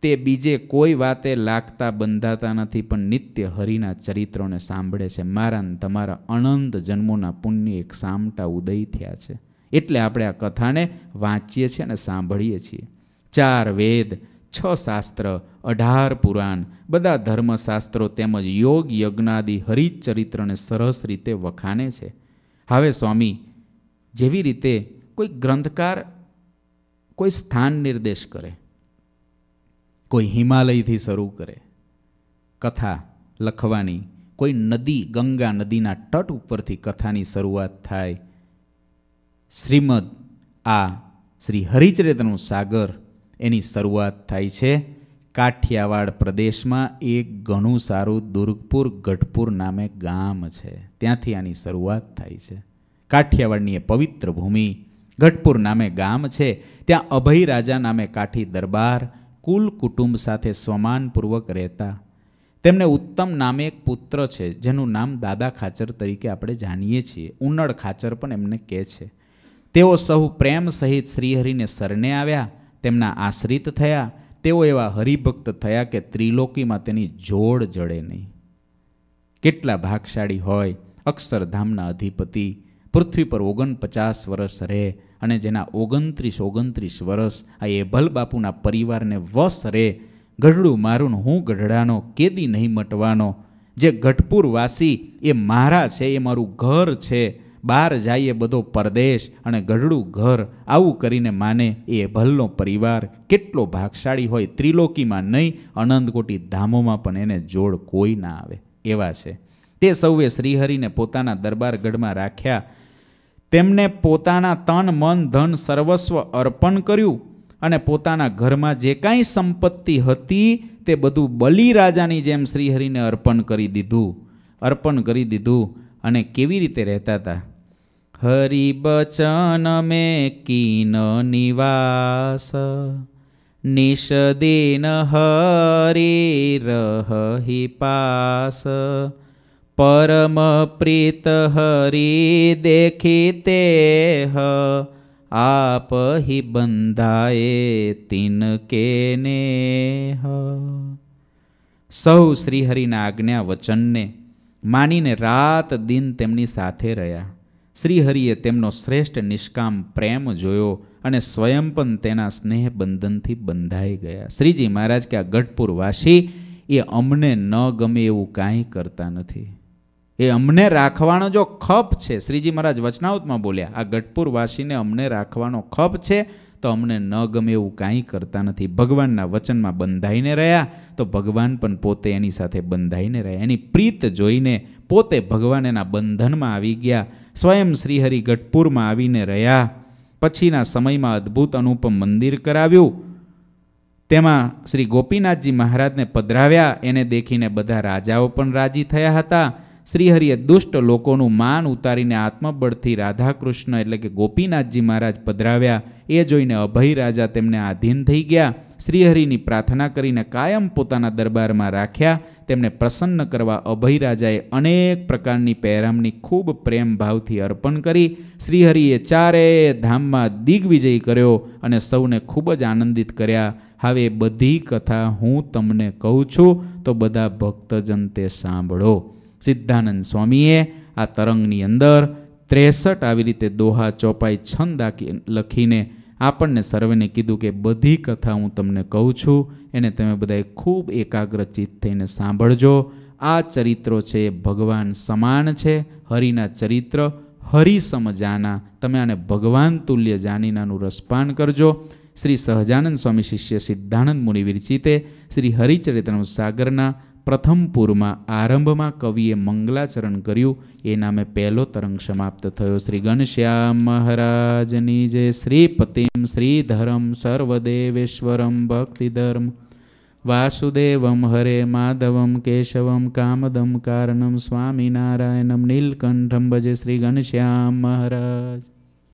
તે બીજે કોઈ વાતે લાગતા બંધાતા નથી પણ નિત્ય હરિના ચરિત્રોને સાંભળે છે મારા તમારા અનંત જન્મોના પુણ્ય એક સામટા ઉદય થયા છે એટલે આપણે આ કથાને વાંચીએ છીએ અને સાંભળીએ છીએ ચાર વેદ છ શાસ્ત્ર અઢાર પુરાણ બધા ધર્મશાસ્ત્રો તેમજ યોગ યજ્ઞાદિ હરિચરિત્રને સરસ રીતે વખાણે છે હવે સ્વામી જેવી રીતે કોઈ ગ્રંથકાર કોઈ સ્થાન નિર્દેશ કરે કોઈ હિમાલયથી શરૂ કરે કથા લખવાની કોઈ નદી ગંગા નદીના તટ ઉપરથી કથાની શરૂઆત થાય શ્રીમદ આ શ્રી હરિચરિત્રનું સાગર એની શરૂઆત થાય છે કાઠિયાવાડ પ્રદેશમાં એક ઘણું સારું દુર્ગપુર ગઢપુર નામે ગામ છે ત્યાંથી આની શરૂઆત થાય છે કાઠિયાવાડની એ પવિત્ર ભૂમિ ગઢપુર નામે ગામ છે ત્યાં અભય રાજા નામે કાઠી દરબાર કુલ કુટુંબ સાથે સ્વમાનપૂર્વક રહેતા તેમને ઉત્તમ નામે એક પુત્ર છે જેનું નામ દાદા ખાચર તરીકે આપણે જાણીએ છીએ ઉનળ ખાચર પણ એમને કહે છે તેઓ સૌ પ્રેમ સહિત શ્રીહરિને શરણે આવ્યા તેમના આશ્રિત થયા તેઓ એવા હરિભક્ત થયા કે ત્રિલોકીમાં તેની જોડ જડે નહીં કેટલા ભાગશાળી હોય અક્ષરધામના અધિપતિ પૃથ્વી પર ઓગણપચાસ વર્ષ રહે અને જેના ઓગણત્રીસ ઓગણત્રીસ વર્ષ આ એભલ બાપુના પરિવારને વસ રે ગઢડું મારું હું ગઢડાનો કેદી નહીં મટવાનો જે ગઢપુર વાસી એ મારા છે એ મારું ઘર છે બહાર જઈએ બધો પરદેશ અને ગઢડું ઘર આવું કરીને માને એ ભલનો પરિવાર કેટલો ભાગશાળી હોય ત્રિલોકીમાં નહીં અનંતકોટી ધામોમાં પણ એને જોડ કોઈ ના આવે એવા છે તે સૌએ શ્રીહરિને પોતાના દરબારગઢમાં રાખ્યા તેમને પોતાના તન મન ધન સર્વસ્વ અર્પણ કર્યું અને પોતાના ઘરમાં જે કાંઈ સંપત્તિ હતી તે બધું બલિ રાજાની જેમ શ્રીહરિને અર્પણ કરી દીધું અર્પણ કરી દીધું અને કેવી રીતે રહેતા હતા હરિ બચન મે કીન નિવાસ નિષદેન હરે રહી પાસ परम प्रीत हरि देखिते ह आप ही બંધાએ तिनके नेह સૌ શ્રીહરિના આજ્ઞા વચનને માનીને રાત દિન તેમની સાથે રહ્યા શ્રીહરિએ તેમનો શ્રેષ્ઠ નિષ્કામ પ્રેમ જોયો અને સ્વયં પણ તેના સ્નેહ બંધનથી બંધાઈ ગયા શ્રીજી મહારાજ કે આ ગઢપુર વાસી એ અમને ન ગમે એવું કાંઈ કરતા નથી એ અમને રાખવાનો જો ખપ છે શ્રીજી મહારાજ વચનાઉતમાં બોલ્યા આ ગઢપુરવાસીને અમને રાખવાનો ખપ છે તો અમને ન ગમે એવું કાંઈ કરતા નથી ભગવાનના વચનમાં બંધાઈને રહ્યા તો ભગવાન પણ પોતે એની સાથે બંધાઈને રહ્યા એની પ્રીત જોઈને પોતે ભગવાન એના બંધનમાં આવી ગયા સ્વયં શ્રીહરિ ગઢપુરમાં આવીને રહ્યા પછીના સમયમાં અદ્ભુત અનુપમ મંદિર કરાવ્યું તેમાં શ્રી ગોપીનાથજી મહારાજને પધરાવ્યા એને દેખીને બધા રાજાઓ પણ રાજી થયા હતા શ્રીહરિએ દુષ્ટ લોકોનું માન ઉતારીને આત્મબળથી રાધાકૃષ્ણ એટલે કે ગોપીનાથજી મહારાજ પધરાવ્યા એ જોઈને અભય રાજા તેમને આધીન થઈ ગયા શ્રીહરિની પ્રાર્થના કરીને કાયમ પોતાના દરબારમાં રાખ્યા તેમને પ્રસન્ન કરવા અભય રાજાએ અનેક પ્રકારની પહેરામની ખૂબ પ્રેમ ભાવથી અર્પણ કરી શ્રીહરિએ ચારે ધામમાં દિગ્વિજય કર્યો અને સૌને ખૂબ જ આનંદિત કર્યા હવે બધી કથા હું તમને કહું છું તો બધા ભક્તજન તે સાંભળો સિદ્ધાનંદ સ્વામીએ આ તરંગની અંદર ત્રેસઠ આવી રીતે દોહા ચોપાઈ છંદ લખીને આપણને સર્વેને કીધું કે બધી કથા હું તમને કહું છું એને તમે બધાએ ખૂબ એકાગ્રચિત થઈને સાંભળજો આ ચરિત્રો છે ભગવાન સમાન છે હરિના ચરિત્ર હરિસમ સમજાના તમે આને ભગવાન તુલ્ય જાનીનાનું રસપાન કરજો શ્રી સહજાનંદ સ્વામી શિષ્ય સિદ્ધાનંદ મુનિ વિરચિતે શ્રી હરિચરિત્રનું સાગરના પ્રથમ પૂરમાં આરંભમાં કવિએ મંગલાચરણ કર્યું એ નામે પહેલો તરંગ સમાપ્ત થયો શ્રી ગણશ્યામ મહારાજની જે શ્રીપતિમ શ્રીધરમ શ્રી ધરમ સર્વદેવેશ્વરમ ભક્તિધર્મ વાસુદેવમ હરે માધવમ કેશવમ કામદમ કારણમ સ્વામિનારાયણમ નીલકંઠમ ભજે શ્રી ગણશ્યામ મહારાજ